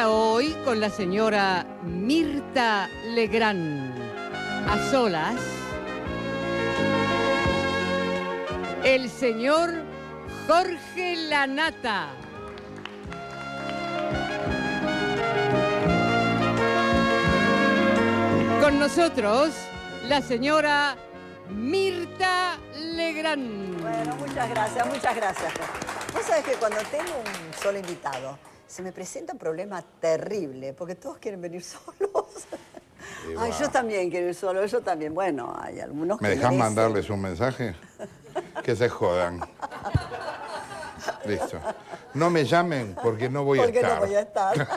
hoy con la señora Mirta Legrand. A solas, el señor Jorge Lanata. Con nosotros, la señora Mirta Legrand. Bueno, muchas gracias, muchas gracias. Vos sabés que cuando tengo un solo invitado, se me presenta un problema terrible, porque todos quieren venir solos. ay, yo también quiero ir solo, yo también. Bueno, hay algunos ¿Me que ¿Me dejan mandarles un mensaje? que se jodan. Listo. No me llamen porque no voy a estar. Porque no voy a estar.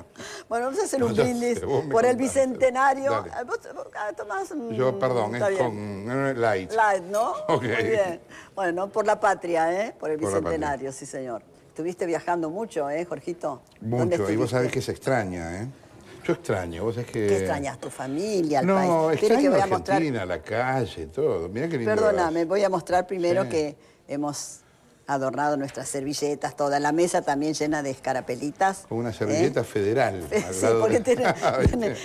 bueno, vamos a hacer un brindis por el bicentenario. Ah, ah, Tomás, mm, Yo, perdón, es con eh, light. Light, ¿no? Okay. Muy bien. Bueno, por la patria, ¿eh? Por el bicentenario, sí, señor estuviste viajando mucho, ¿eh, Jorgito? Mucho, y vos sabés que se extraña, ¿eh? Yo extraño, vos sabés que... ¿Qué extrañas? ¿Tu familia, el país? No, extraño a Argentina, la calle, todo. Mirá qué lindo Perdóname, voy a mostrar primero que hemos adornado nuestras servilletas, toda la mesa también llena de escarapelitas. Con una ¿eh? servilleta federal. sí, porque tiene,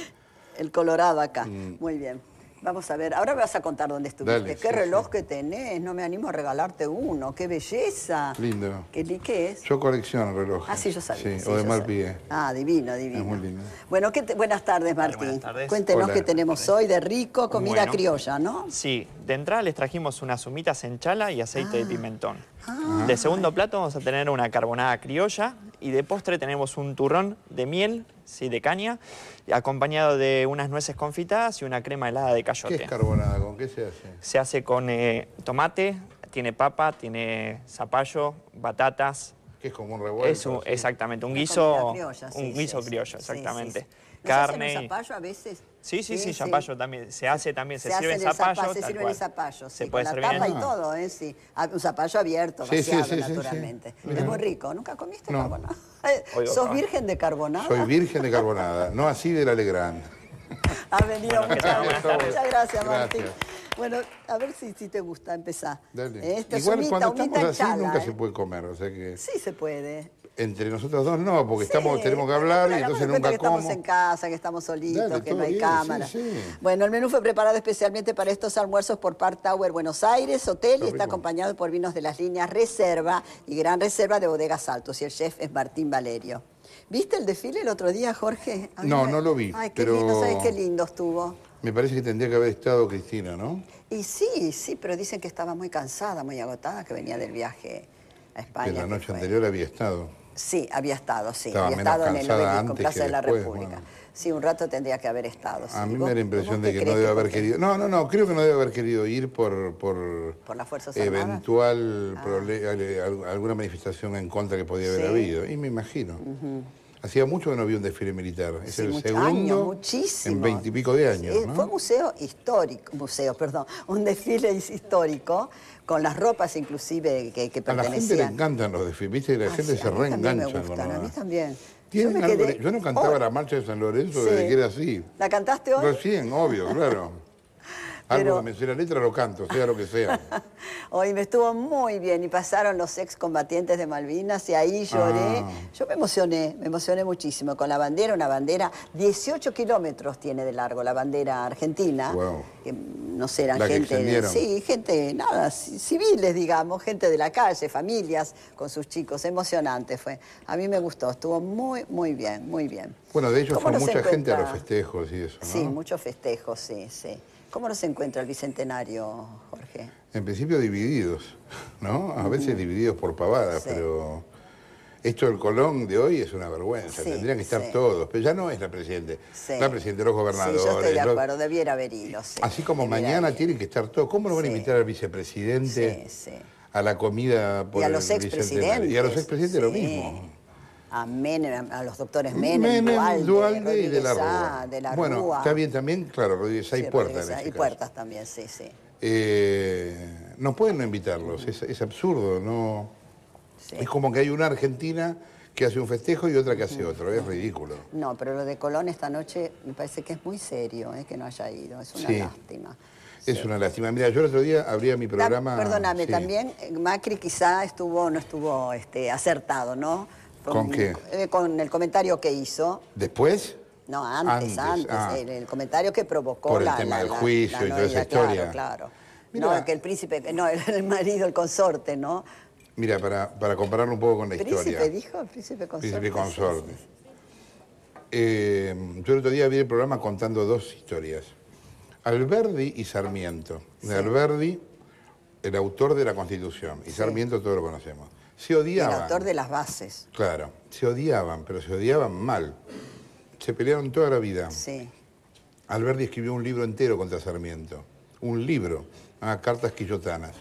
el colorado acá. Mm. Muy bien. Vamos a ver, ahora me vas a contar dónde estuviste. qué reloj que tenés, no me animo a regalarte uno, qué belleza. Lindo. ¿Qué, qué es? Yo colecciono relojes. Ah, sí, yo sabía. Sí, o de Marpie. Ah, divino, divino. Es muy lindo. Bueno, buenas tardes, Martín. Buenas tardes. Cuéntenos qué tenemos hoy de rico, comida criolla, ¿no? Sí, de entrada les trajimos unas humitas en chala y aceite de ah. pimentón. Ah. De segundo plato vamos a tener una carbonada criolla y de postre tenemos un turrón de miel, sí, de caña, acompañado de unas nueces confitadas y una crema helada de cayote. ¿Qué es carbonada? ¿Con qué se hace? Se hace con eh, tomate, tiene papa, tiene zapallo, batatas. Que es como un revuelto. Exactamente, un guiso, un guiso criollo, exactamente carne. ¿No zapallo a veces? Sí, sí, sí, zapallo también. Se hace también, se, sirve en zapallo. se sirve en zapallo, sí, se puede con la tapa y todo, ¿eh? Sí. Ah, un zapallo abierto, vaciado, naturalmente. Es muy rico. ¿Nunca comiste no. carbonada? ¿Sos virgen de carbonada? Soy virgen de carbonada, no así de la alegrán. Ha venido, muchas, muchas gracias, Martín. Bueno, a ver si, si te gusta, empezar. Dale. Eh, Igual cuando así nunca ¿eh? se puede comer, o sea que... Sí se puede. Entre nosotros dos no, porque estamos, tenemos que hablar y entonces nunca que como. estamos en casa, que estamos solitos, que no hay cámara. Bueno, el menú fue preparado especialmente para estos almuerzos por Park Tower Buenos Aires Hotel y está acompañado por vinos de las líneas Reserva y Gran Reserva de Bodegas Altos. Y el chef es Martín Valerio. ¿Viste el desfile el otro día, Jorge? No, no lo vi. Ay, qué pero... lindo, ¿sabes qué lindo estuvo? Me parece que tendría que haber estado Cristina, ¿no? Y sí, sí, pero dicen que estaba muy cansada, muy agotada, que venía del viaje a España. Pero la noche anterior había estado. Sí, había estado, sí. Estaba había estado en el novelismo, en de la después, República. Sí, un rato tendría que haber estado. A mí me da la impresión de que no debe haber querido... No, no, no, creo que no debe haber querido ir por... Por, ¿Por las Fuerzas Eventual alguna ah. manifestación en contra que podía haber habido. Y me imagino. Hacía mucho que no había un desfile militar. Es el segundo en veintipico de años. Fue un museo histórico, museo, perdón, un desfile histórico con las ropas inclusive que, que pertenecían. A la gente le encantan los desfiles, viste, la gente se reengancha. a mí también. Yo, no cantaba oh, la marcha de San Lorenzo desde que era así. ¿La cantaste hoy? Recién, obvio, claro. Algo que me la letra lo canto, sea lo que sea. Hoy me estuvo muy bien y pasaron los excombatientes de Malvinas y ahí lloré. Ah. Yo me emocioné, me emocioné muchísimo con la bandera, una bandera, 18 kilómetros tiene de largo la bandera argentina. no sé, eran gente. sí, gente, nada, civiles, digamos, gente de la calle, familias con sus chicos. Emocionante fue. A mí me gustó, estuvo muy, muy bien, muy bien. Bueno, de ellos fue mucha gente a los festejos y eso. ¿no? Sí, muchos festejos, sí, sí. ¿Cómo nos encuentra el Bicentenario, Jorge? En principio divididos, ¿no? A veces divididos por pavadas, pero esto del Colón de hoy es una vergüenza, tendrían que estar todos, pero ya no es la Presidente, la Presidente, los gobernadores. Sí, yo estoy de acuerdo, debiera haber ido, Así como mañana tienen que estar todos, ¿cómo lo van a invitar al Vicepresidente? a la comida por el Bicentenario? los Y a los expresidentes lo mismo a a los doctores Menem, Dualde, y de la, Rúa. Bueno, está bien también, claro, Rodríguez hay Puertas. Este Puertas también, sí, sí. Eh, no pueden no invitarlos, es, absurdo, ¿no? Es como que hay una Argentina que hace un festejo y otra que hace otro, es ridículo. No, pero lo de Colón esta noche me parece que es muy serio, es eh, que no haya ido, es una lástima. Es una lástima. Mira, yo el otro día abría mi programa... perdóname, también eh, Macri quizá estuvo, no estuvo este, acertado, ¿no? Con, qué? Eh, con el comentario que hizo. ¿Después? No, antes, antes, ah. el, comentario que provocó Por el la, tema del juicio y toda esa historia. Claro, claro. No, que el príncipe, no, el, marido, el consorte, ¿no? Mira, para, para compararlo un poco con la historia historia. ¿Príncipe dijo? ¿Príncipe consorte? Príncipe consorte. Eh, yo el otro día vi el programa contando dos historias. Alberdi y Sarmiento. de Alberdi, el autor de la Constitución, y Sarmiento todos lo conocemos. Se odiaban. El autor de las bases. Claro, se odiaban, pero se odiaban mal. Se pelearon toda la vida. Sí. Alberti escribió un libro entero contra Sarmiento. Un libro, ah, Cartas Quillotanas.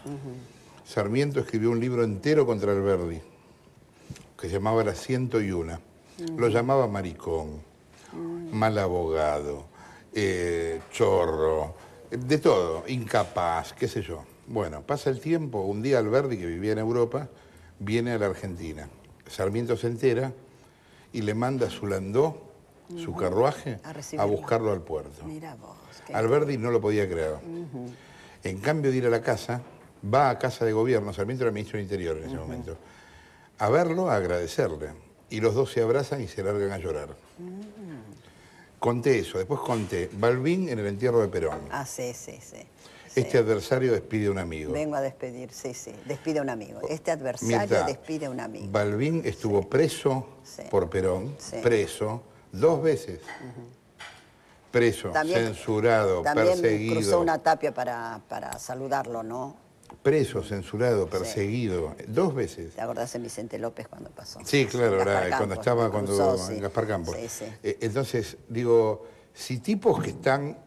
Sarmiento escribió un libro entero contra Alberti, que se llamaba La 101. Lo llamaba maricón, mal abogado, eh, chorro, de todo, incapaz, qué sé yo. Bueno, pasa el tiempo, un día Alberti, que vivía en Europa, viene a la Argentina. Sarmiento se entera y le manda a su landó, su carruaje, a, buscarlo al puerto. Alberdi no lo podía creer. En cambio de ir a la casa, va a casa de gobierno, Sarmiento era ministro del Interior en ese momento, a verlo, a agradecerle. Y los dos se abrazan y se largan a llorar. Mm. Conté eso, después conté Balbín en el entierro de Perón. Ah, sí, sí, sí. Este adversario despide a un amigo. Vengo a despedir, sí, sí, despide a un amigo. Este adversario despide a un amigo. Balvin estuvo preso por Perón, preso, dos veces. preso, censurado, también perseguido. Cruzó una tapia para, saludarlo, ¿no? Preso, censurado, perseguido, dos veces. ¿Te acordás de Vicente López cuando pasó? Sí, claro, cuando estaba en cuando Gaspar Campos. Eh, entonces, digo, si tipos que están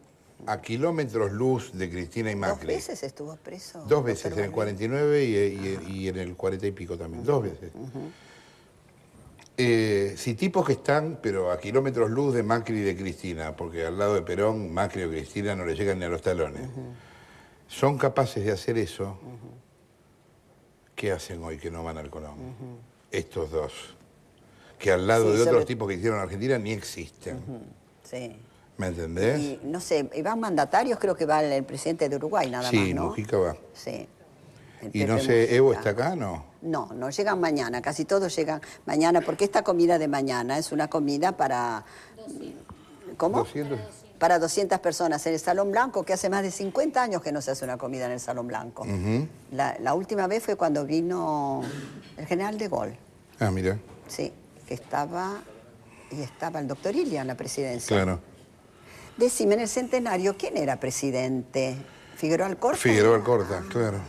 a kilómetros luz de Cristina y Macri. ¿Dos veces estuvo preso? Dos veces, en el 49 eh, ah. y, en el 40 y pico también, dos veces. Eh, si tipos que están, pero a kilómetros luz de Macri y de Cristina, porque al lado de Perón, Macri o Cristina no le llegan ni a los talones, son capaces de hacer eso, ¿qué hacen hoy que no van al Colón? Estos dos, que al lado de otros tipos que hicieron Argentina ni existen. Sí. ¿Me entendés? no sé, van mandatarios, creo que va el, presidente de Uruguay nada más, Sí, ¿no? va. Sí. Y no sé, ¿Evo está acá, no? No, no, llegan mañana, casi todos llegan mañana, porque esta comida de mañana es una comida para... ¿Cómo? Para 200 personas en el Salón Blanco, que hace más de 50 años que no se hace una comida en el Salón Blanco. la, última vez fue cuando vino el general de Gol. Ah, mira. Sí, que estaba... Y estaba el doctor Ilia en la presidencia. Claro. Decime, en el centenario, ¿quién era presidente? ¿Figueroa Alcorta? Figueroa Alcorta, claro.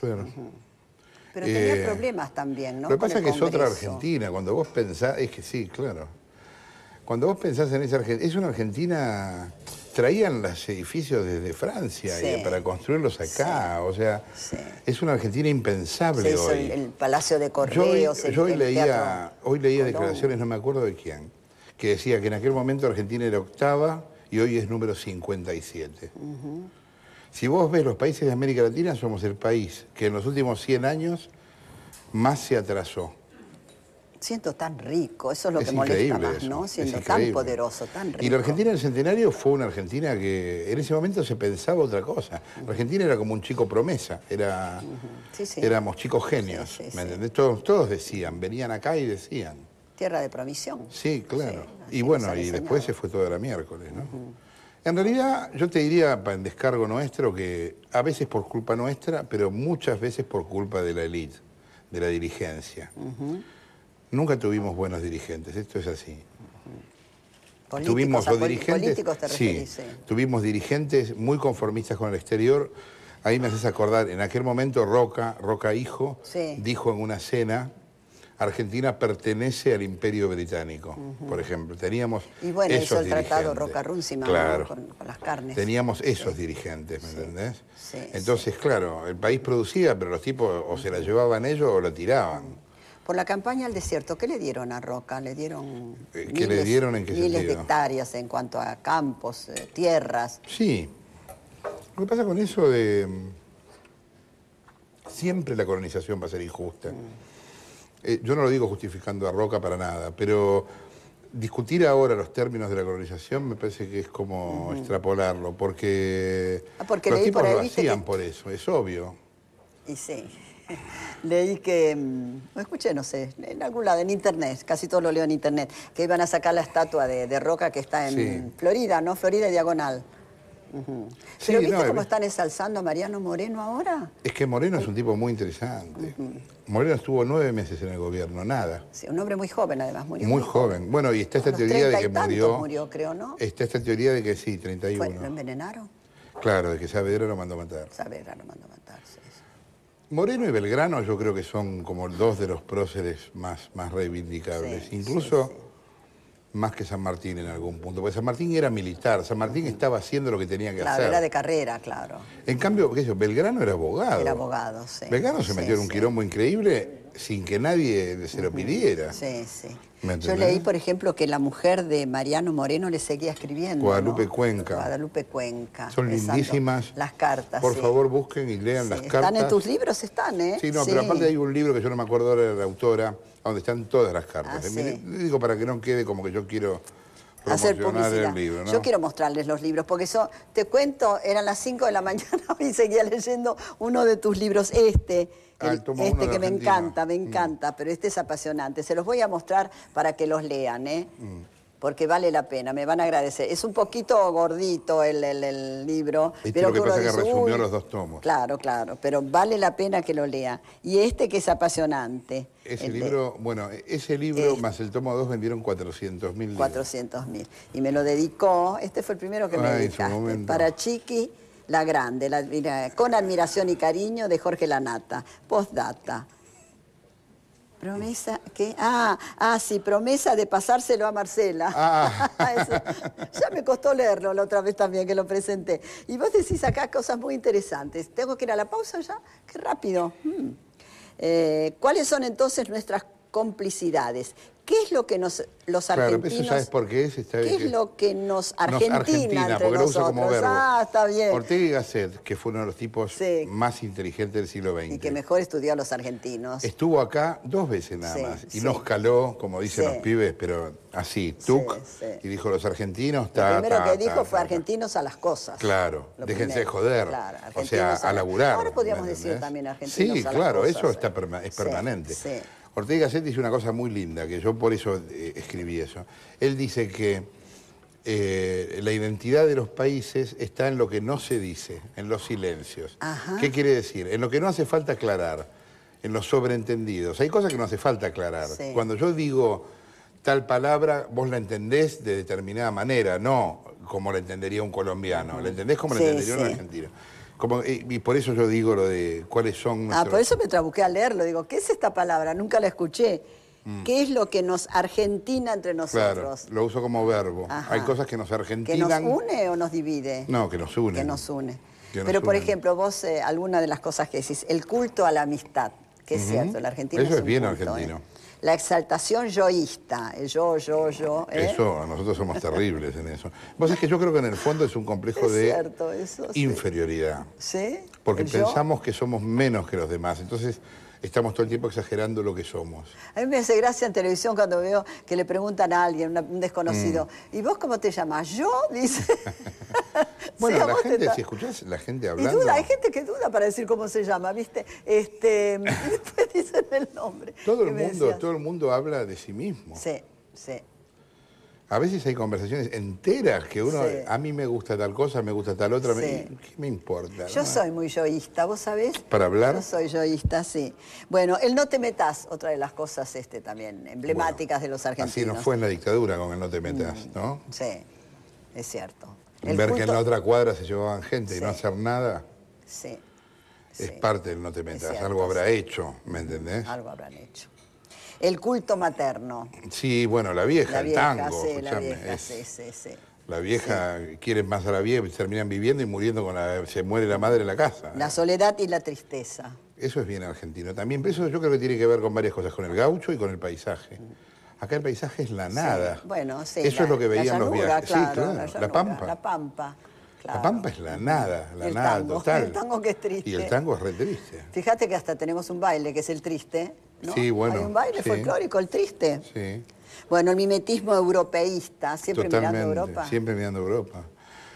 claro. Pero tenía eh, problemas también, ¿no? Lo que pasa es que es otra Argentina. Cuando vos pensás... Es que sí, claro. Cuando vos pensás en esa Argentina... Es una Argentina... Traían los edificios desde Francia y para construirlos acá. O sea, es una Argentina impensable hoy. El, Palacio de Correos, hoy, yo hoy leía, Hoy leía declaraciones, no me acuerdo de quién, que decía que en aquel momento Argentina era octava y hoy es número 57. Si vos ves los países de América Latina, somos el país que en los últimos 100 años más se atrasó. Siento tan rico, eso es lo que molesta más, ¿no? Siendo tan poderoso, tan rico. Y la Argentina del Centenario fue una Argentina que en ese momento se pensaba otra cosa. La Argentina era como un chico promesa, era, éramos chicos genios, ¿me entendés? todos decían, venían acá y decían tierra de provisión. Sí, claro. y bueno, y después se fue toda la miércoles, ¿no? En realidad, yo te diría, en descargo nuestro, que a veces por culpa nuestra, pero muchas veces por culpa de la élite, de la dirigencia. Nunca tuvimos buenos dirigentes, esto es así. tuvimos dirigentes, sí, tuvimos dirigentes muy conformistas con el exterior. Ahí me haces acordar, en aquel momento Roca, Roca Hijo, dijo en una cena, Argentina pertenece al Imperio Británico, por ejemplo. Teníamos y bueno, hizo el tratado roca claro. con, las carnes. Teníamos esos dirigentes, ¿me entendés? Entonces, claro, el país producía, pero los tipos o se la llevaban ellos o la tiraban. Por la campaña al desierto, ¿qué le dieron a Roca? ¿Le dieron eh, ¿Qué miles, le dieron en de hectáreas en cuanto a campos, eh, tierras? Sí. ¿Qué pasa con eso de... Mm, siempre la colonización va a ser injusta. Mm. Eh, yo no lo digo justificando a Roca para nada, pero discutir ahora los términos de la colonización me parece que es como extrapolarlo, porque, ah, porque los tipos por lo hacían por eso, es obvio. Y sí. Leí que, mm, no escuché, no sé, en algún lado, en internet, casi todo lo leo en internet, que iban a sacar la estatua de, Roca que está en Florida, ¿no? Florida Diagonal sí, Pero ¿viste cómo están ensalzando a Mariano Moreno ahora? Es que Moreno es un eh. tipo muy interesante. Moreno estuvo nueve meses en el gobierno, nada. Sí, un hombre muy joven además murió. Muy, joven. Bueno, y está esta teoría de que murió... murió, creo, ¿no? Está esta teoría de que sí, 31. Fue, ¿Lo envenenaron? Claro, de que Saavedra lo mandó a matar. Saavedra lo mandó a matar, sí. Moreno y Belgrano yo creo que son como dos de los próceres más, más reivindicables. Incluso más que San Martín en algún punto, porque San Martín era militar, San Martín estaba haciendo lo que tenía que hacer. Claro, era de carrera, claro. En cambio, Belgrano era abogado. Era abogado, sí. Belgrano se metió en un quirombo quilombo increíble sin que nadie se lo pidiera. Sí, sí. Yo leí, por ejemplo, que la mujer de Mariano Moreno le seguía escribiendo. Guadalupe Cuenca. Guadalupe Cuenca. Son lindísimas. Las cartas. Por favor, busquen y lean las cartas. Están en tus libros, están, ¿eh? Sí, no, pero aparte hay un libro que yo no me acuerdo ahora de la autora, donde están todas las cartas. Ah, digo para que no quede como que yo quiero hacer El libro, ¿no? Yo quiero mostrarles los libros, porque eso, te cuento, eran las 5 de la mañana y seguía leyendo uno de tus libros, este este que me encanta, me mm. encanta, pero este es apasionante. Se los voy a mostrar para que los lean, ¿eh? mm. Porque vale la pena, me van a agradecer. Es un poquito gordito el, el, libro. pero que los dos tomos. Claro, claro, pero vale la pena que lo lea. Y este que es apasionante. Ese libro, bueno, ese libro más el tomo 2 vendieron 400 mil. 400 mil. Y me lo dedicó, este fue el primero que me ah, dedicaste, para Chiqui la grande, con admiración y cariño de Jorge Lanata. Postdata. Promesa, ¿qué? Ah, ah, sí, promesa de pasárselo a Marcela. Ah. ya me costó leerlo la otra vez también que lo presenté. Y vos decís acá cosas muy interesantes. ¿Tengo que ir a la pausa ya? Qué rápido. Hmm. Eh, ¿Cuáles son entonces nuestras complicidades? ¿Qué es lo que nos los argentinos? Claro, eso sabes por qué es. Está ¿Qué es lo que nos argentina, nos argentina porque Lo uso como verbo. Ah, está bien. Ortega y Gasset, que fue uno de los tipos más inteligentes del siglo XX. Y que mejor estudió a los argentinos. Estuvo acá dos veces nada más. Y nos caló, como dicen los pibes, pero así, tuc. Y dijo los argentinos, ta, Lo primero que dijo fue argentinos a las cosas. Claro, déjense de joder. Claro, o sea, a, laburar. Ahora podríamos decir también argentinos sí, a las claro, eso está es permanente. sí. Ortega Gasset dice una cosa muy linda, que yo por eso eh, escribí eso. Él dice que eh, la identidad de los países está en lo que no se dice, en los silencios. ¿Qué quiere decir? En lo que no hace falta aclarar, en los sobreentendidos. Hay cosas que no hace falta aclarar. Cuando yo digo tal palabra, vos la entendés de determinada manera, no como la entendería un colombiano, la entendés como la entendería un argentino y por eso yo digo lo de cuáles son... Ah, por eso me trabuqué a leerlo. Digo, ¿qué es esta palabra? Nunca la escuché. Mm. ¿Qué es lo que nos argentina entre nosotros? Claro, lo uso como verbo. Hay cosas que nos argentinan... ¿Que nos une o nos divide? No, que nos une. Que nos une. Pero, por ejemplo, vos, eh, alguna de las cosas que decís, el culto a la amistad, que es cierto, la Argentina Eso es, bien argentino. Eh la exaltación yoísta, el yo, yo, yo. ¿eh? Eso, nosotros somos terribles en eso. Vos es que yo creo que en el fondo es un complejo de inferioridad. ¿Sí? Porque pensamos que somos menos que los demás. Entonces, estamos todo el tiempo exagerando lo que somos. A mí me hace gracia en televisión cuando veo que le preguntan a alguien, un desconocido, mm. ¿y vos cómo te llamas? ¿Yo? Dice. bueno, la gente, si escuchás la gente hablando... Y duda, hay gente que duda para decir cómo se llama, ¿viste? Este, después dicen el nombre. Todo el, mundo, todo el mundo habla de sí mismo. Sí, sí. A veces hay conversaciones enteras que uno, a mí me gusta tal cosa, me gusta tal otra, me, ¿qué me importa? Yo soy muy yoísta, ¿vos sabés? ¿Para hablar? Yo soy yoísta, sí. Bueno, el no te metas, otra de las cosas este, también emblemáticas de los argentinos. Así no fue en la dictadura con el no te metas, mm, ¿no? Sí, es cierto. Ver que en la otra cuadra se llevaban gente y no hacer nada. Sí. Es parte del no te metas, algo habrá hecho, ¿me entendés? Algo habrán hecho el culto materno. Sí, bueno, la vieja, el tango. Sí, la vieja, es, sí, sí, sí. La vieja, quiere más a la vieja, terminan viviendo y muriendo con la... Se muere la madre en la casa. La soledad y la tristeza. Eso es bien argentino también, pero eso yo creo que tiene que ver con varias cosas, con el gaucho y con el paisaje. Acá el paisaje es la nada. bueno, sí. Eso es lo que veían los viajes. sí, claro, la, pampa. La pampa. La pampa es la nada, la nada total. El tango que es triste. Y el tango es re triste. Fíjate que hasta tenemos un baile que es el triste, Sí, bueno. Hay un baile folclórico, el triste. Sí. Bueno, el mimetismo europeísta, siempre mirando Europa. Siempre mirando Europa.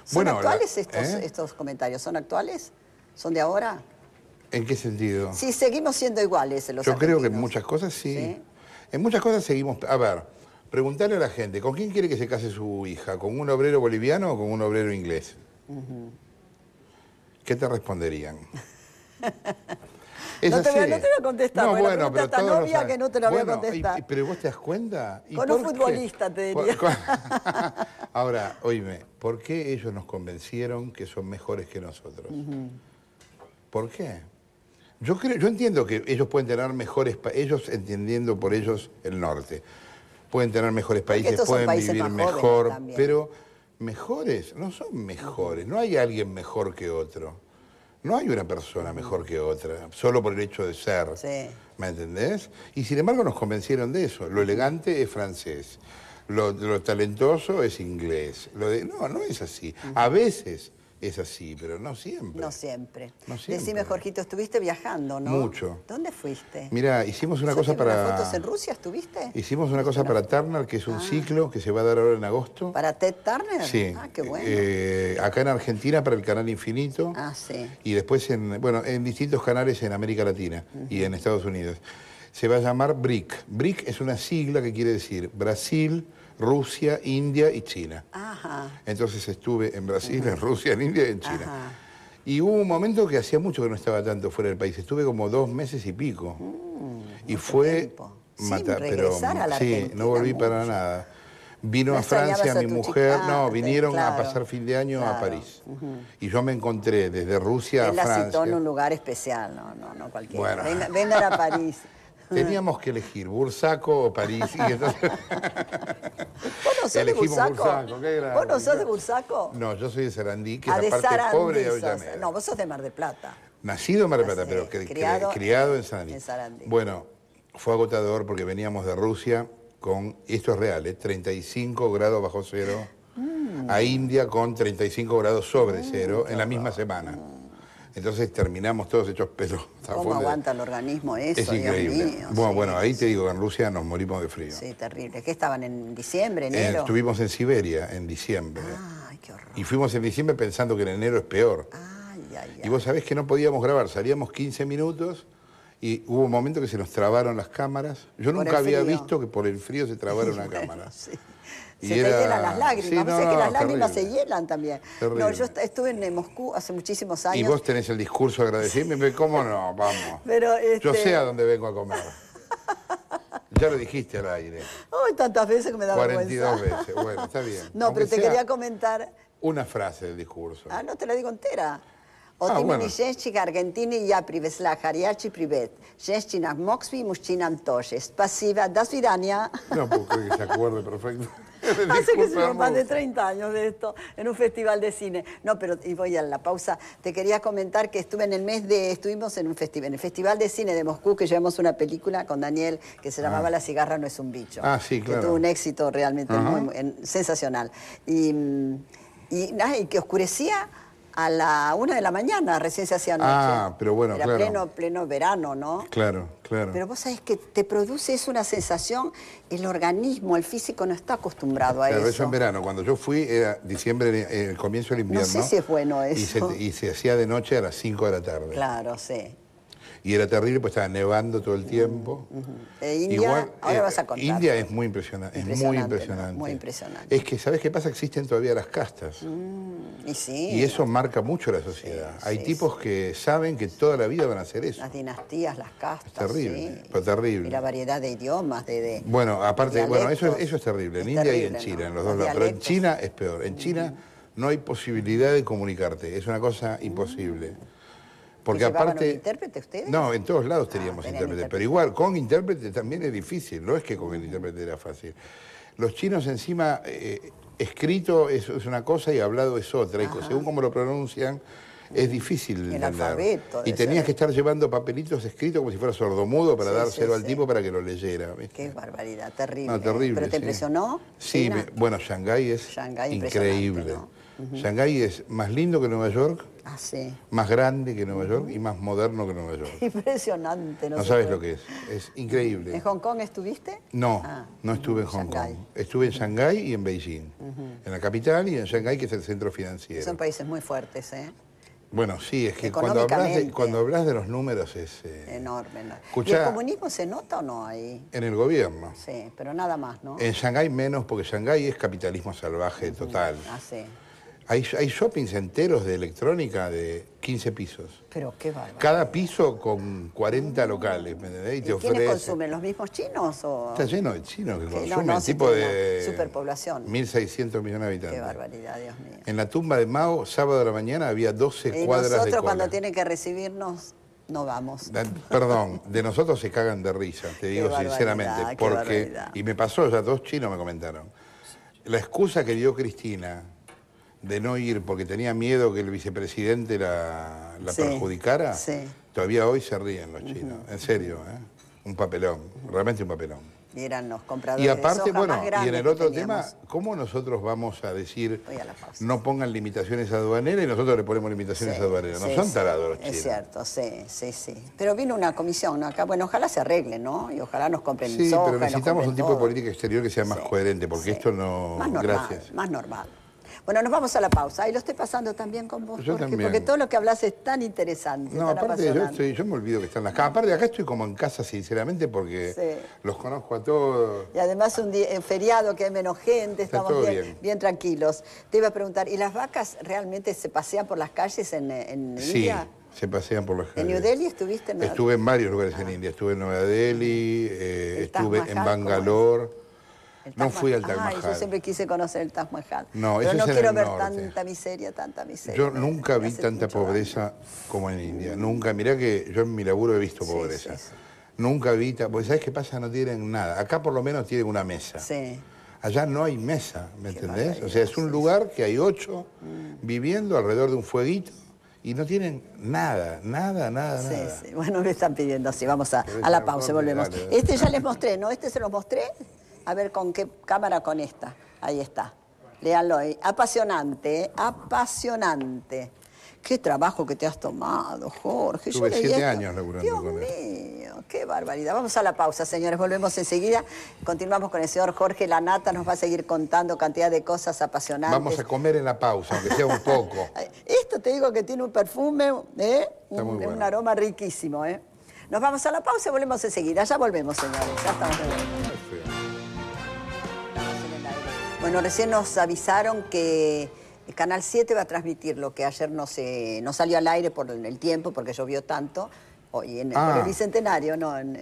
¿Son bueno, actuales ¿eh? estos, comentarios? ¿Son actuales? ¿Son de ahora? ¿En qué sentido? Sí, seguimos siendo iguales los Yo creo que en muchas cosas sí. En muchas cosas seguimos... A ver, preguntarle a la gente, ¿con quién quiere que se case su hija? ¿Con un obrero boliviano o con un obrero inglés? ¿Qué te responderían? no, te voy, a contestar, no, bueno, pero que no te la voy a contestar. pero vos te das cuenta. Con un futbolista te diría. Ahora, oíme, ¿por qué ellos nos convencieron que son mejores que nosotros? ¿Por qué? Yo, creo, yo entiendo que ellos pueden tener mejores, ellos entendiendo por ellos el norte, pueden tener mejores países, pueden vivir mejor, pero mejores, no son mejores, no hay alguien mejor que otro. No hay una persona mejor que otra, solo por el hecho de ser. ¿Me entendés? Y sin embargo nos convencieron de eso. Lo elegante es francés, lo, talentoso es inglés. no, no es así. A veces es así, pero no siempre. No siempre. Decime, Jorgito, estuviste viajando, ¿no? Mucho. ¿Dónde fuiste? Mira, hicimos una cosa para... fotos en Rusia estuviste? Hicimos una cosa para Turner, que es un ah. ciclo que se va a dar ahora en agosto. ¿Para Ted Turner? Sí. Ah, qué bueno. Eh, acá en Argentina para el Canal Infinito. Ah, sí. Y después en, bueno, en distintos canales en América Latina y en Estados Unidos. Se va a llamar BRIC. BRIC es una sigla que quiere decir Brasil, Rusia, India y China. Entonces estuve en Brasil, en Rusia, en India y en China. Y hubo un momento que hacía mucho que no estaba tanto fuera del país. Estuve como dos meses y pico. Mm, y fue matar, pero a la sí, no volví para nada. Vino a Francia mi mujer, no, vinieron a pasar fin de año a París. Y yo me encontré desde Rusia a Francia. la citó en un lugar especial, no, no, no cualquiera. Bueno. a París. Teníamos que elegir Bursaco o París. Y ¿Vos no sos de Bursaco? ¿Vos no sos de Bursaco? No, yo soy de Sarandí, que ah, es la parte pobre de eh, No, vos sos de Mar del Plata. Nacido en Mar de Plata, pero eh, criado, en Sarandí. Bueno, fue agotador porque veníamos de Rusia con, esto es real, 35 eh, grados bajo cero, mm. a India con 35 grados sobre mm, cero en la misma semana. Entonces terminamos todos hechos pelos. ¿Cómo aguanta el organismo eso? Es increíble. bueno, ahí te digo, en Rusia nos morimos de frío. Sí, terrible. ¿Qué estaban en diciembre, eh, enero? estuvimos en Siberia en diciembre. Ay, qué horror. Y fuimos en diciembre pensando que en enero es peor. Y vos sabés que no podíamos grabar, salíamos 15 minutos y hubo un momento que se nos trabaron las cámaras. Yo nunca había visto que por el frío se trabara una cámara. sí se era... te las lágrimas. Sí, no, que las lágrimas se hielan también. No, yo estuve en Moscú hace muchísimos años. Y vos tenés el discurso agradecido. ¿Cómo no? Vamos. Yo sé este a dónde vengo a comer. Ya lo dijiste al aire. Ay, tantas veces que me da 42 veces. Bueno, está bien. No, pero te quería comentar... Una frase del discurso. Ah, no, te la digo entera. No porque que se acuerde perfecto. Hace que más de 30 años de esto, en un festival de cine. No, pero y voy a la pausa. Te quería comentar que estuve en el mes de, estuvimos en un festival, en el Festival de Cine de Moscú, que llevamos una película con Daniel que se llamaba ah. La cigarra no es un bicho. Ah, sí, claro. Que tuvo un éxito realmente muy, sensacional. Mm, y que oscurecía a la una de la mañana, recién se hacía noche. Ah, pero bueno, claro. Pleno, pleno verano, ¿no? Claro, claro. Pero vos sabés que te produce es una sensación, el organismo, el físico no está acostumbrado a claro, eso. eso en verano. Cuando yo fui, era diciembre, el comienzo del invierno. No sé si es bueno eso. Y se, y hacía de noche a las 5 de la tarde. Claro, sí. Y era terrible, pues estaba nevando todo el tiempo. E India, ahora vas a eh, contar. India es muy impresionante, es muy impresionante. Muy impresionante. Es que, ¿sabes qué pasa? Existen todavía las castas. Mm, y sí. Y eso marca mucho la sociedad. Hay tipos que saben que toda la vida van a hacer eso. Las dinastías, las castas. Es terrible, terrible. la variedad de idiomas, de... bueno, aparte, bueno, eso, eso es terrible. En India y en China, en los dos lados. Pero en China es peor. En China no hay posibilidad de comunicarte. Es una cosa imposible. Porque aparte. intérprete ustedes? No, en todos lados ah, teníamos intérprete, pero igual, con intérprete también es difícil, no es que con el intérprete era fácil. Los chinos encima, eh, escrito es, una cosa y hablado es otra, según como lo pronuncian, es difícil. El alfabeto, y tenías que estar llevando papelitos escritos como si fuera sordomudo para dar dárselo al tipo para que lo leyera. Qué barbaridad, terrible. ¿Pero te impresionó? Sí, bueno, Shanghái es increíble. Shanghái es más lindo que Nueva York, Ah, más grande que Nueva York y más moderno que Nueva York. Impresionante. No, sabes lo que es, es increíble. ¿En Hong Kong estuviste? No, ah, no estuve en Hong Kong. Estuve en Shanghái y en Beijing, en la capital y en Shanghái, que es el centro financiero. Son países muy fuertes, ¿eh? Bueno, sí, es que cuando hablas de, cuando hablas de los números es... Eh, enorme. el comunismo se nota o no ahí? En el gobierno. Sí, pero nada más, ¿no? En Shanghái menos, porque Shanghái es capitalismo salvaje total. Ah, sí. Hay, shoppings enteros de electrónica de 15 pisos. Pero qué bárbaro. Cada piso con 40 locales, ¿me Y, ¿Quiénes consumen? ¿Los mismos chinos? Está lleno de chinos que consumen. No, tipo de... Superpoblación. 1.600 millones de habitantes. Qué barbaridad, Dios mío. En la tumba de Mao, sábado de la mañana, había 12 cuadras nosotros, de nosotros cuando tiene que recibirnos, no vamos. Perdón, de nosotros se cagan de risa, te digo sinceramente. Porque, y me pasó, ya dos chinos me comentaron. La excusa que dio Cristina de no ir porque tenía miedo que el vicepresidente la, perjudicara, todavía hoy se ríen los chinos. En serio, ¿eh? un papelón, realmente un papelón. Y eran los compradores. Y aparte, bueno, y en el otro tema, ¿cómo nosotros vamos a decir no pongan limitaciones aduaneras y nosotros le ponemos limitaciones aduaneras? No son tarados los chinos. Es cierto, sí, sí, sí. Pero vino una comisión acá, bueno, ojalá se arregle, ¿no? Y ojalá nos compren Sí, pero necesitamos un tipo de política exterior que sea más coherente, porque esto no. Más Más normal. Bueno, nos vamos a la pausa. Y lo estoy pasando también con vos, yo porque todo lo que hablas es tan interesante. No, aparte, yo, me olvido que están las casas. Aparte, acá estoy como en casa, sinceramente, porque los conozco a todos. Y además, un, día, en feriado que hay menos gente, estamos bien, tranquilos. Te iba a preguntar, ¿y las vacas realmente se pasean por las calles en, India? sí. se pasean por las calles. ¿En New Delhi estuviste? En... Estuve en varios lugares en ah. India. Estuve en Nueva Delhi, eh, estuve en Bangalore no fui al Taj yo siempre quise conocer el Taj Mahal. No, Pero no quiero ver tanta miseria, tanta miseria. Yo nunca vi tanta pobreza como en India. Nunca. Mirá que yo en mi laburo he visto pobreza. Nunca vi... Porque sabes qué pasa? No tienen nada. Acá por lo menos tienen una mesa. Sí. Allá no hay mesa, ¿me entendés? O sea, es un lugar que hay ocho mm. viviendo alrededor de un fueguito y no tienen nada, nada, nada, nada. Bueno, me están pidiendo así. Vamos a, a la pausa, volvemos. Este ya les mostré, ¿no? Este se los mostré. A ver con qué cámara con esta. Ahí está. Léanlo ahí. Apasionante, ¿eh? apasionante. Qué trabajo que te has tomado, Jorge. Tuve siete años laburando Dios con él. mío, qué barbaridad. Vamos a la pausa, señores. Volvemos enseguida. Continuamos con el señor Jorge Lanata. Nos va a seguir contando cantidad de cosas apasionantes. Vamos a comer en la pausa, aunque sea un poco. Esto te digo que tiene un perfume, ¿eh? un, aroma riquísimo, ¿eh? Nos vamos a la pausa y volvemos enseguida. Ya volvemos, señores. Ya estamos bueno, recién nos avisaron que el Canal 7 va a transmitir lo que ayer no, se, no salió al aire por el tiempo, porque llovió tanto, hoy en el, ah. Bicentenario, no, en,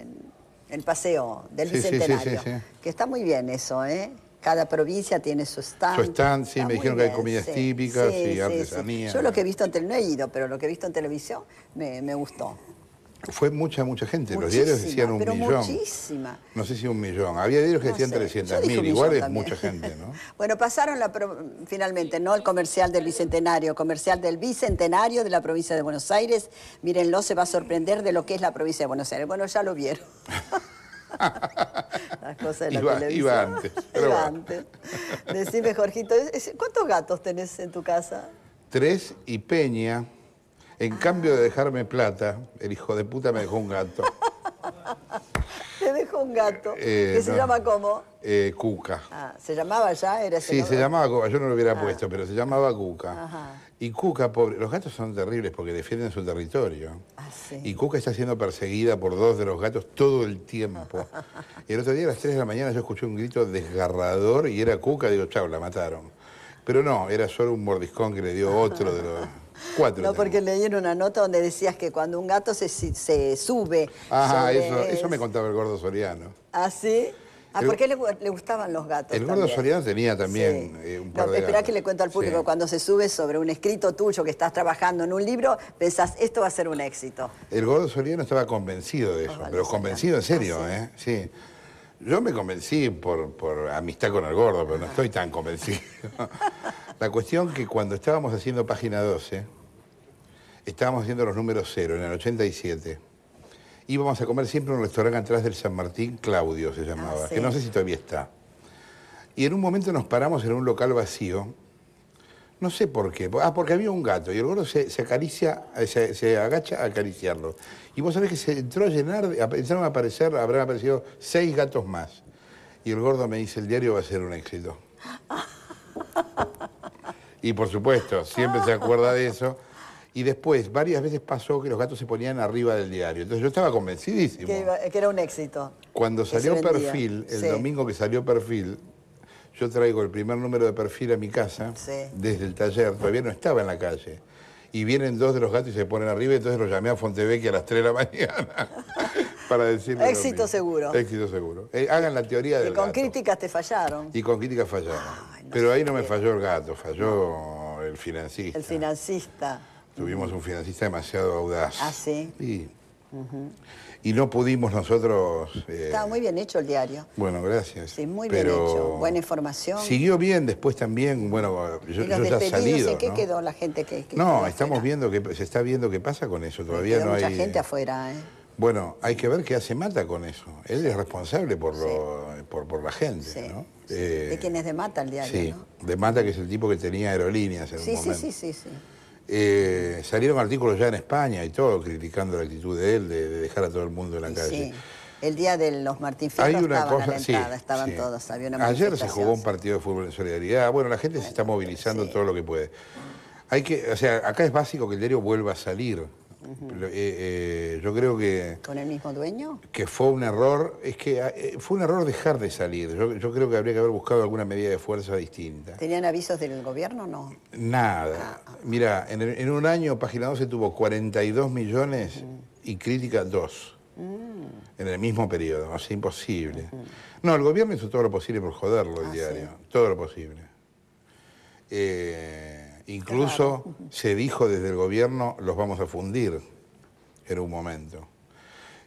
el paseo del Bicentenario. que está muy bien eso, ¿eh? Cada provincia tiene su stand. Su stand, sí, me dijeron que hay comidas típicas y artesanías. Yo lo que he visto, en no he ido, pero lo que he visto en televisión me, me gustó. Fue mucha, mucha gente. Los diarios decían un millón. Muchísima. No sé si un millón. Había diarios que decían 300 mil. Igual es mucha gente, ¿no? bueno, pasaron la finalmente, ¿no? El comercial del Bicentenario. Comercial del Bicentenario de la provincia de Buenos Aires. Mírenlo, se va a sorprender de lo que es la provincia de Buenos Aires. Bueno, ya lo vieron. Las cosas de la televisión. Iba antes. Decime, Jorgito, ¿cuántos gatos tenés en tu casa? Tres y Peña. En cambio de dejarme plata, el hijo de puta me dejó un gato. Te dejó un gato. Eh, eh, ¿Qué se llama cómo? Eh, Cuca. Ah, ¿Se llamaba ya? ¿Era sí, se llamaba Cuca. Yo no lo hubiera ah. puesto, pero se llamaba Cuca. Y Cuca, pobre, los gatos son terribles porque defienden su territorio. Ah, Y Cuca está siendo perseguida por dos de los gatos todo el tiempo. y el otro día a las 3 de la mañana yo escuché un grito desgarrador y era Cuca. Digo, chau, la mataron. Pero no, era solo un mordiscón que le dio otro de los... No, porque le dieron una nota donde decías que cuando un gato se, sube. Ah, eso, me contaba el gordo Soriano. ¿Ah, sí? Ah, ¿por qué le, gustaban los gatos? El gordo Soriano tenía también eh, un par Esperá que le cuento al público, cuando se sube sobre un escrito tuyo que estás trabajando en un libro, pensás, esto va a ser un éxito. El gordo Soriano estaba convencido de eso, pero convencido en serio, ah, ¿eh? Sí. Yo me convencí por, por amistad con el gordo, pero no estoy tan convencido. La cuestión que cuando estábamos haciendo página 12, estábamos haciendo los números cero, en el 87, íbamos a comer siempre en un restaurante atrás del San Martín, Claudio se llamaba, ah, que no sé si todavía está. Y en un momento nos paramos en un local vacío, no sé por qué, ah, porque había un gato y el gordo se, acaricia, se, agacha a acariciarlo. Y vos sabés que se entró a llenar, empezaron a aparecer, habrán aparecido seis gatos más. Y el gordo me dice, el diario va a ser un éxito. Y por supuesto, siempre se acuerda de eso. Y después, varias veces pasó que los gatos se ponían arriba del diario. Entonces yo estaba convencidísimo. Que, era un éxito. Cuando salió Perfil, el domingo que salió Perfil, yo traigo el primer número de Perfil a mi casa, desde el taller, todavía no estaba en la calle. Y vienen dos de los gatos y se ponen arriba, entonces los llamé a Fontevecchia a las 3 de la mañana para Éxito seguro. Éxito seguro. Eh, hagan la teoría del. Y con críticas te fallaron. Y con críticas fallaron. Pero ahí no me falló el gato, falló el financista. El financista. Tuvimos un financista demasiado audaz. Ah, sí. Y, y no pudimos nosotros. Eh, Estaba muy bien hecho el diario. Bueno, gracias. Sí, muy bien hecho. Buena información. Siguió bien después también. Bueno, yo, ya salido. qué ¿no? quedó la gente que.? no, estamos viendo que se está viendo qué pasa con eso. Todavía no hay. Mucha gente afuera, ¿eh? Bueno, hay que ver qué hace Mata con eso. Él es responsable por, por, la gente, ¿no? de eh, quienes de Mata el diario, Sí, de Mata, que es el tipo que tenía aerolíneas en un momento. Sí, sí, sí, eh, salieron artículos ya en España y todo, criticando la actitud de él de, dejar a todo el mundo en la calle. El día de los Martín cosa, Ayer se jugó un partido de fútbol en solidaridad, bueno, la gente se está movilizando todo lo que puede. Hay que, o sea, acá es básico que el diario vuelva a salir, eh, eh, yo creo que... ¿Con el mismo dueño? Que fue un error, es que ah, eh, fue un error dejar de salir. Yo, creo que habría que haber buscado alguna medida de fuerza distinta. ¿Tenían avisos del gobierno o no? Nada. Mirá, ah, ah. Mira, en, un año Página 12 tuvo 42 millones y Crítica 2. Mm. En el mismo periodo, o sea, imposible. No, el gobierno hizo todo lo posible por joderlo el diario, todo lo posible. Eh, Incluso se dijo desde el gobierno, los vamos a fundir en un momento.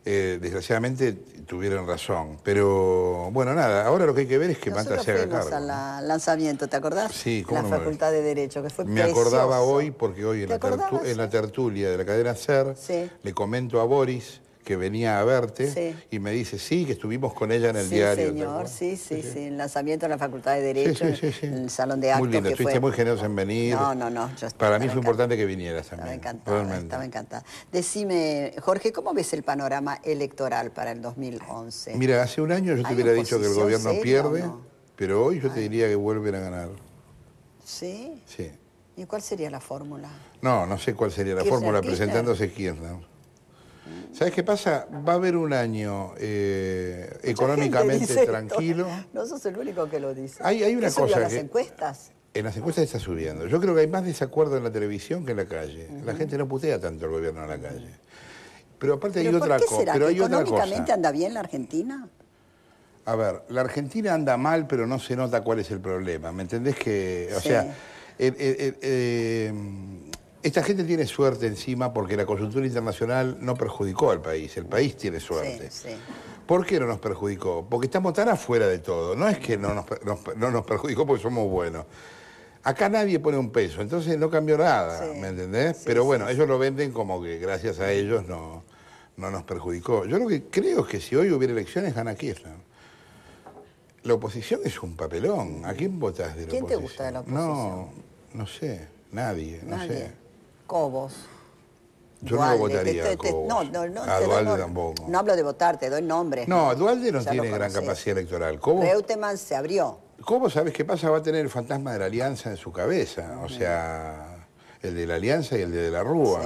Eh, desgraciadamente tuvieron razón, pero bueno, nada, ahora lo que hay que ver es que Manta se haga cargo. al lanzamiento, ¿te acordás? Sí, ¿cómo La Facultad de Derecho, que fue Me acordaba hoy, porque hoy en la, tertulia de la cadena SER, le comento a Boris venía a verte y me dice, sí, que estuvimos con ella en el sí, diario. Señor, sí, sí, sí, el lanzamiento en la Facultad de Derecho, en el Salón de Actos. Muy lindo, estuviste muy generoso en venir. No, no, no. Para mí fue importante que vinieras también. Estaba encantada, estaba encantada. Decime, Jorge, ¿cómo ves el panorama electoral para el 2011? Mira, hace un año yo te hubiera dicho que el gobierno pierde, pero hoy yo te diría que vuelven a ganar. ¿Sí? Sí. ¿Y cuál sería la fórmula? No, no sé cuál sería la fórmula, presentándose izquierda ¿Sabes qué pasa? Va a haber un año eh, económicamente tranquilo. No sos el único que lo dice. Hay, hay una cosa. En las encuestas? En las encuestas está subiendo. Yo creo que hay más desacuerdo en la televisión que en la calle. La gente no putea tanto el gobierno en la calle. Pero aparte hay, otra cosa. pero hay otra cosa. ¿Económicamente anda bien la Argentina? A ver, la Argentina anda mal, pero no se nota cuál es el problema. ¿Me entendés que.? O sea. Eh, eh, esta gente tiene suerte encima porque la coyuntura internacional no perjudicó al país, el país tiene suerte. ¿Por qué no nos perjudicó? Porque estamos tan afuera de todo. No es que no nos, perjudicó porque somos buenos. Acá nadie pone un peso, entonces no cambió nada, ¿me entendés? Pero bueno, ellos lo venden como que gracias a ellos no, nos perjudicó. Yo lo que creo es que si hoy hubiera elecciones, gana Kirchner. La oposición es un papelón. ¿A quién votas de la oposición? ¿Quién te gusta de la oposición? No, no sé. Nadie, no sé. Cobos. Yo no votaría. a este, No, no, no, no, hablo de votar, te doy nombre. No, Dualde no tiene gran capacidad electoral. Cobos, Reutemann se abrió. Cobos, ¿sabes qué pasa? Va a tener el fantasma de la alianza en su cabeza. O sea, el de la alianza y el de, la Rúa.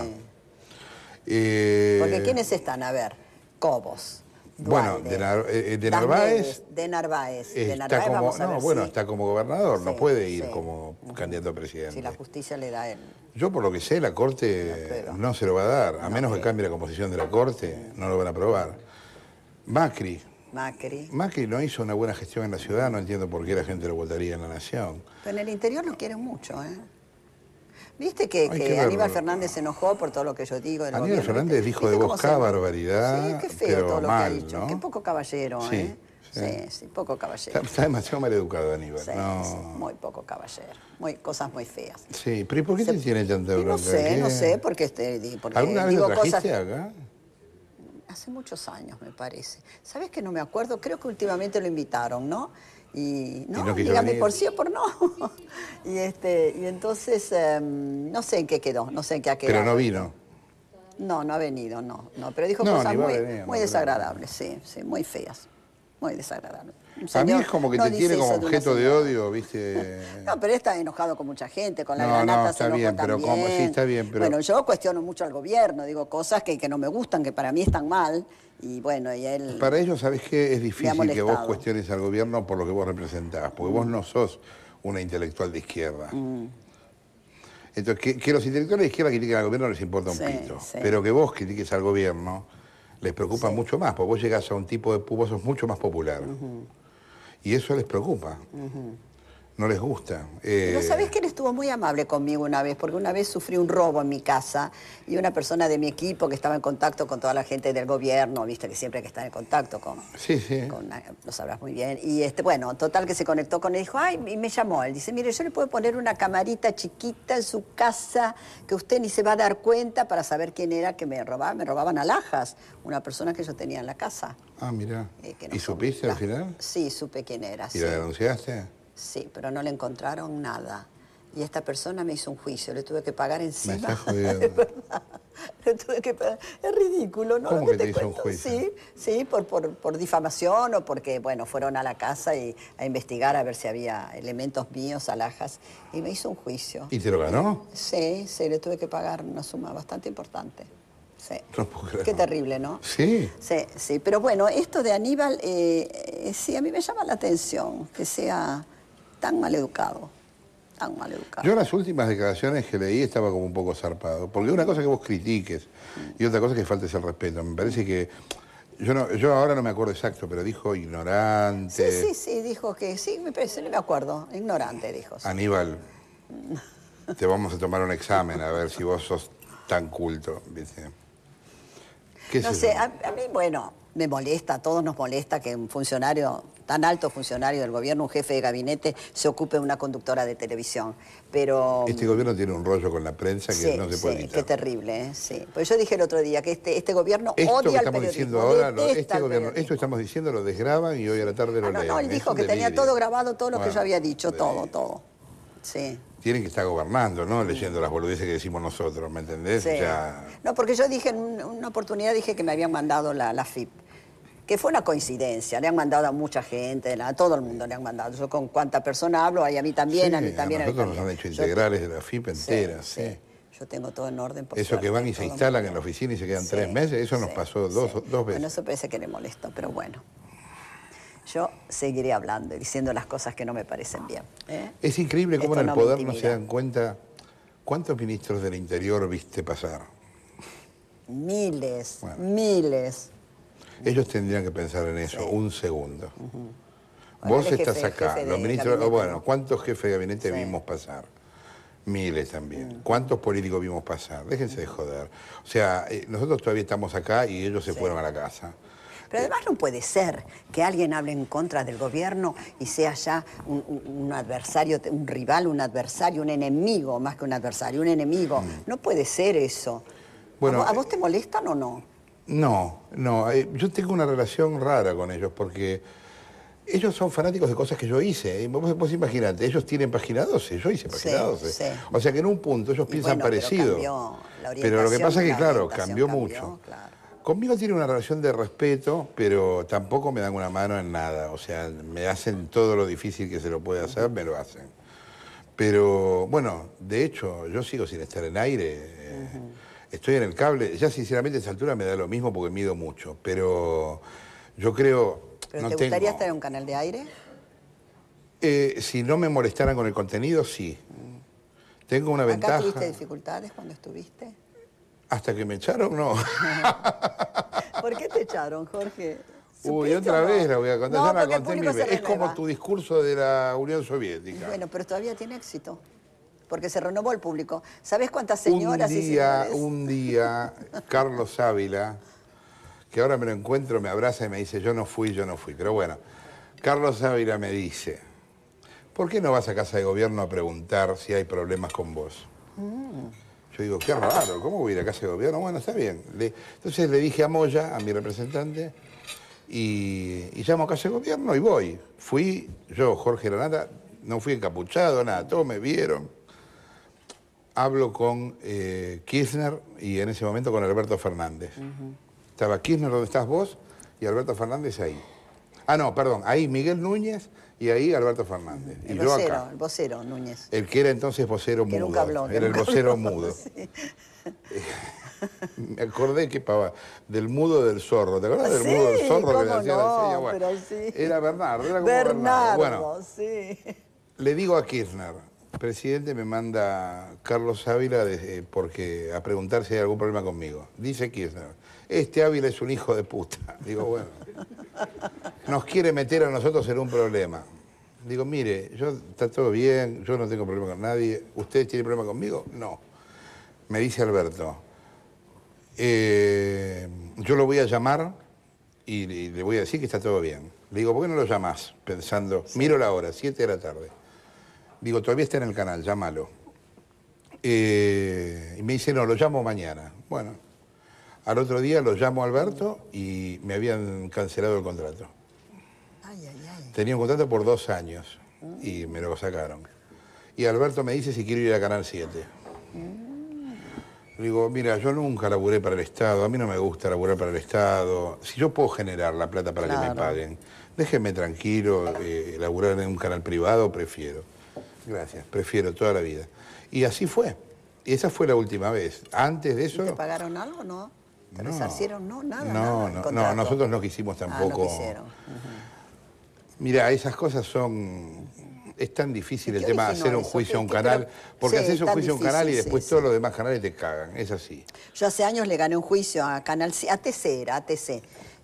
Eh, Porque ¿quiénes están? A ver, Cobos, bueno, eh, eh, de, Narváez... de Narváez. Está como, bueno, está como gobernador, no puede ir como candidato a presidente. Si la justicia le da él. Yo por lo que sé, la Corte no, se lo va a dar, a menos que cambie la composición de la Corte, no lo van a aprobar. Macri. Macri. Macri no hizo una buena gestión en la ciudad, no entiendo por qué la gente lo votaría en la Nación. Pero en el interior lo quieren mucho, ¿eh? ¿Viste que, Aníbal Fernández se enojó por todo lo que yo digo? Del Aníbal Fernández dijo de vos cada barbaridad. Sí, qué feo todo lo mal, que dicho. Qué poco caballero, ¿eh? Sí. sí, poco caballero. Está, demasiado mal educado, Aníbal. Sí, no. muy poco caballero. Muy, cosas muy feas. Sí, pero ¿y por qué te tiene tanta bronca? No sé, no sé, porque, este, ¿Alguna vez lo trajiste acá? Hace muchos años, me parece. ¿Sabes que no me acuerdo? Creo que últimamente lo invitaron, ¿no? Y no, y por sí o por no. y, este, y entonces em, no sé en qué quedó, no sé en qué ha quedado. Pero no vino. No, no ha venido, no. no pero dijo cosas muy, muy desagradables, sí, sí, muy feas, muy desagradables a mí es como que te tiene como objeto de odio, ¿viste? no, pero está enojado con mucha gente, con la no, granata no, está bien, pero Como, sí, está bien, pero... Bueno, yo cuestiono mucho al gobierno, digo cosas que, que no me gustan, que para mí están mal, y bueno, y él... Para ellos, ¿sabés qué? Es difícil que vos cuestiones al gobierno por lo que vos representás, porque vos no sos una intelectual de izquierda. Mm. Entonces, que, los intelectuales de izquierda critiquen al gobierno les importa un pito, pero que vos critiques al gobierno les preocupa mucho más, porque vos llegás a un tipo de... vos sos mucho más popular. Y eso les preocupa no les gusta. ¿No eh, sabes sabés que él estuvo muy amable conmigo una vez, porque una vez sufrí un robo en mi casa y una persona de mi equipo que estaba en contacto con toda la gente del gobierno, viste que siempre hay que estar en contacto con... Sí, sí. Ah, lo sabrás muy bien. Y este, bueno, total que se conectó con él y dijo, ay, y me llamó. Él dice, mire, yo le puedo poner una camarita chiquita en su casa que usted ni se va a dar cuenta para saber quién era que me robaba. Me robaban alhajas, una persona que yo tenía en la casa. Ah, mira. Eh, ¿Y supiste al final? Sí, supe quién era. ¿Y la denunciaste? Sí, pero no le encontraron nada. Y esta persona me hizo un juicio, le tuve que pagar encima. estás Es Le tuve que pagar. Es ridículo, ¿no? ¿Cómo que, te, juicio? Sí, sí, por, por, difamación o porque, bueno, fueron a la casa y, a investigar a ver si había elementos míos, alhajas, y me hizo un juicio. ¿Y te lo ganó? Sí, sí, le tuve que pagar una suma bastante importante. Sí. Qué terrible, ¿no? Sí. Sí, sí. Pero bueno, esto de Aníbal, eh, eh, sí, a mí me llama la atención que sea tan mal educado, tan mal educado. Yo en las últimas declaraciones que leí estaba como un poco zarpado, porque una cosa que vos critiques y otra cosa es que faltes el respeto. Me parece que yo, no, yo ahora no me acuerdo exacto, pero dijo ignorante. Sí, sí, sí, dijo que sí, me parece, no me acuerdo, ignorante dijo. Aníbal, te vamos a tomar un examen a ver si vos sos tan culto, no sé, a, mí, bueno, me molesta, a todos nos molesta que un funcionario tan alto funcionario del gobierno, un jefe de gabinete, se ocupe de una conductora de televisión. Pero... Este mm, gobierno tiene un rollo con la prensa que no se puede sí, Qué terrible, ¿eh? sí. Pues yo dije el otro día que este, este gobierno odia estamos al diciendo ahora, lo, este esto estamos diciendo lo desgraban y hoy a la tarde lo ah, no, No, él dijo que tenía todo grabado, todo lo que yo había dicho, todo, todo. Sí tienen que estar gobernando, ¿no? Leyendo las boludeces que decimos nosotros, ¿me entendés? No, porque yo dije en una oportunidad dije que me habían mandado la, la FIP que fue una coincidencia. Le han mandado a mucha gente, a todo el mundo le han mandado. Yo con cuánta persona hablo, ahí a mí también, a mí también. A nosotros nos han hecho integrales de la FIP entera, sí, Yo tengo todo en orden. eso que van y se instalan en la oficina y se quedan tres meses, eso nos pasó dos, dos veces. Bueno, eso parece que le molesto, pero bueno. Yo seguiré hablando y diciendo las cosas que no me parecen bien. ¿eh? Es increíble cómo en el poder no se dan cuenta cuántos ministros del interior viste pasar. Miles, miles. Ellos tendrían que pensar en eso, un segundo. Vos estás acá, los ministros... bueno, ¿cuántos jefes de gabinete vimos pasar? Miles también. Mm. ¿Cuántos políticos vimos pasar? Déjense de mm. joder. O sea, eh, nosotros todavía estamos acá y ellos se fueron a la casa. Pero además no puede ser que alguien hable en contra del gobierno y sea ya un, adversario, un rival, un adversario, un enemigo, más que un adversario, un enemigo. Mm. No puede ser eso. Bueno, vos, ¿A, eh, vos, te molestan o no? No, no. Eh, yo tengo una relación rara con ellos porque ellos son fanáticos de cosas que yo hice. Vos, imaginate, ellos tienen página 12, yo hice página O sea que en un punto ellos piensan parecido. Pero, lo que pasa es que, claro, cambió, mucho. Conmigo tienen una relación de respeto, pero tampoco me dan una mano en nada. O sea, me hacen todo lo difícil que se lo puede hacer, me lo hacen. Pero bueno, de hecho, yo sigo sin estar en aire. Eh, Estoy en el cable. Ya sinceramente a esa altura me da lo mismo porque mido mucho. Pero yo creo... ¿Pero te gustaría estar en un canal de aire? Eh, si no me molestaran con el contenido, sí. Tengo una ¿Acá ventaja... tuviste dificultades cuando estuviste? Hasta que me echaron, no. ¿Por qué te echaron, Jorge? Uy, otra vez la voy a contar. No, la conté Es como tu discurso de la Unión Soviética. Bueno, pero todavía tiene éxito porque se renovó el público. ¿Sabés cuántas señoras un día, y señores? Un día, Carlos Ávila, que ahora me lo encuentro, me abraza y me dice, yo no fui, yo no fui. Pero bueno, Carlos Ávila me dice, ¿por qué no vas a casa de gobierno a preguntar si hay problemas con vos? Mm. Yo digo, qué raro, ¿cómo voy a ir a casa de gobierno? Bueno, está bien. entonces le dije a Moya, a mi representante, y, y, llamo a casa de gobierno y voy. Fui yo, Jorge Lanata, no fui encapuchado, nada, todos me vieron hablo con eh, Kirchner y en ese momento con Alberto Fernández. Estaba Kirchner dónde estás vos y Alberto Fernández ahí. Ah, no, perdón, ahí Miguel Núñez y ahí Alberto Fernández. El vocero, el vocero Núñez. El que era entonces vocero mudo. Nunca era el vocero mudo. Me acordé que pava, del mudo del zorro. ¿Te acuerdas del mudo del zorro que le no, bueno, Era Bernardo, era como Bernardo. Bernardo. Bueno, sí. Le digo a Kirchner, Presidente, me manda Carlos Ávila eh, porque, a preguntar si hay algún problema conmigo. Dice que este Ávila es un hijo de puta. Digo, bueno, nos quiere meter a nosotros en un problema. Digo, mire, yo está todo bien, yo no tengo problema con nadie. usted tiene problema conmigo? No. Me dice Alberto, eh, yo lo voy a llamar y, le voy a decir que está todo bien. Le digo, ¿por qué no lo llamas? Pensando, miro la hora, 7 de la tarde. Digo, todavía está en el canal, llámalo. Eh, y me dice, no, lo llamo mañana. Bueno, al otro día lo llamo Alberto y me habían cancelado el contrato. Tenía un contrato por dos años y me lo sacaron. Y Alberto me dice si quiero ir a Canal 7. digo, mira, yo nunca laburé para el Estado, a mí no me gusta laburar para el Estado. Si yo puedo generar la plata para que me paguen, déjenme tranquilo, eh, laburar en un canal privado, prefiero. Gracias, prefiero toda la vida. Y así fue. Y esa fue la última vez. Antes de eso... pagaron algo no? no, resarcieron? No, nada. No, nada, no, nosotros no quisimos ah, tampoco. no quisieron. Mira, esas cosas son es tan difícil el tema de hacer un juicio a un canal, porque haces un juicio a un canal y después todos los demás canales te cagan, es así. Yo hace años le gané un juicio a Canal a TC, era a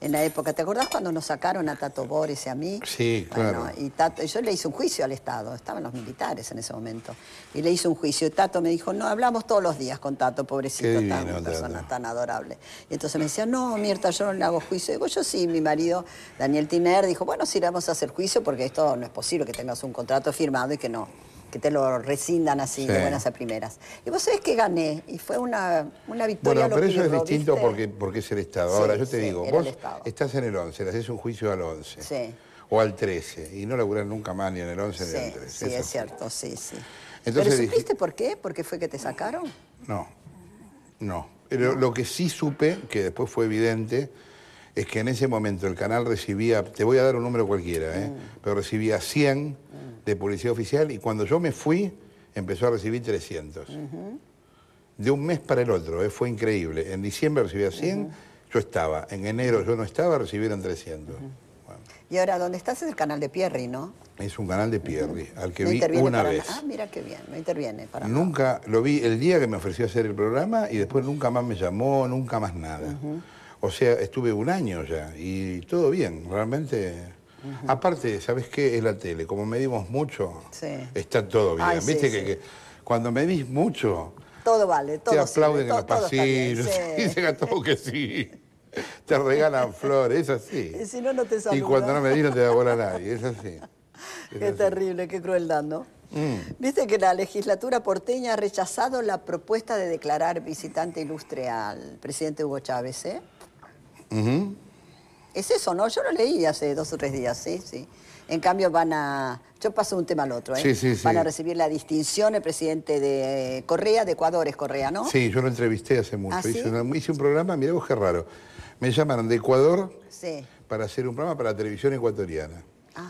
en la época. ¿Te acordás cuando nos sacaron a Tato Boris y a mí? Sí, claro. y yo le hice un juicio al Estado, estaban los militares en ese momento. Y le hice un juicio. Y Tato me dijo, no, hablamos todos los días con Tato, pobrecito, divino, tan, una persona tan adorable. Y entonces me decía, no, Mierta, yo no le hago juicio. Y digo, yo sí, mi marido, Daniel Tiner, dijo, bueno, sí le vamos a hacer juicio porque esto no es posible que tengas un contrato firmado y que no que te lo rescindan así de buenas a primeras. Y vos sabés que gané, y fue una, victoria. Bueno, pero eso es distinto porque, porque es el Estado. Ahora, yo te digo, vos estás en el 11, le haces un juicio al 11. O al 13, y no laburás nunca más ni en el 11 ni en el 13. Sí, es cierto, sí, sí. Entonces, ¿Pero supiste por qué? ¿Porque fue que te sacaron? No, no. Pero lo que sí supe, que después fue evidente, es que en ese momento el canal recibía, te voy a dar un número cualquiera, ¿eh? Mm. pero recibía 100, de publicidad oficial y cuando yo me fui empezó a recibir 300. De un mes para el otro, eh, fue increíble. En diciembre recibía 100, yo estaba. En enero yo no estaba, recibieron 300. Y ahora, ¿dónde estás? Es el canal de Pierri, ¿no? Es un canal de Pierri, al que vi una vez. Ah, mira qué bien, no interviene para Nunca lo vi el día que me ofreció hacer el programa y después nunca más me llamó, nunca más nada. O sea, estuve un año ya y todo bien, realmente... Aparte, ¿sabes qué? Es la tele. Como medimos mucho, está todo bien. Viste que, cuando medís mucho... Todo vale, Te aplauden en los pasillos, dicen a todo que sí. Te regalan flores, es así. Y si no, no te saludan. Y cuando no medís no te da bola a nadie, es así. qué terrible, qué crueldad, ¿no? Mm. Viste que la legislatura porteña ha rechazado la propuesta de declarar visitante ilustre al presidente Hugo Chávez, ¿eh? Es eso, ¿no? Yo lo leí hace dos o tres días, sí, sí. En cambio van a... Yo paso un tema al otro, ¿eh? Sí, sí, sí. Van a recibir la distinción el presidente de Correa, de Ecuador es Correa, ¿no? Sí, yo lo entrevisté hace mucho. ¿Ah, hice, un programa, mira vos qué raro. Me llamaron de Ecuador para hacer un programa para la televisión ecuatoriana,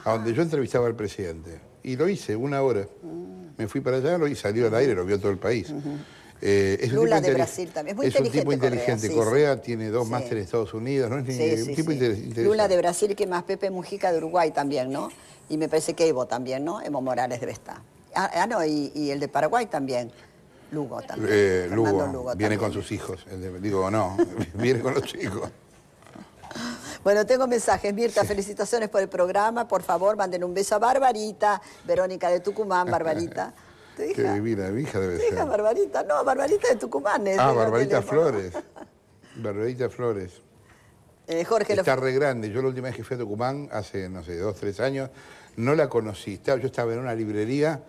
a donde yo entrevistaba al presidente. Y lo hice, una hora. Mm. Me fui para allá, y salió al aire, lo vio todo el país. Eh, Lula de Brasil también. Es, muy inteligente, un tipo inteligente. Correa, tiene dos másteres en Estados Unidos, ¿no? Es tipo Lula de Brasil, que más Pepe Mujica de Uruguay también, ¿no? Y me parece que Evo también, ¿no? Evo Morales debe estar. Ah, ah no, y, el de Paraguay también. Lugo también. Eh, Lugo, viene con sus hijos. digo, no, viene con los chicos. Bueno, tengo mensajes. Mirta, felicitaciones por el programa. Por favor, manden un beso a Barbarita, Verónica de Tucumán, Barbarita. Qué divina, mi hija debe ser. Barbarita, no, Barbarita de Tucumán. Es ah, Barbarita Flores. Barbarita eh, Flores. Jorge Está re grande. Yo la última vez que fui a Tucumán, hace, no sé, dos, tres años, no la conocí. Yo estaba en una librería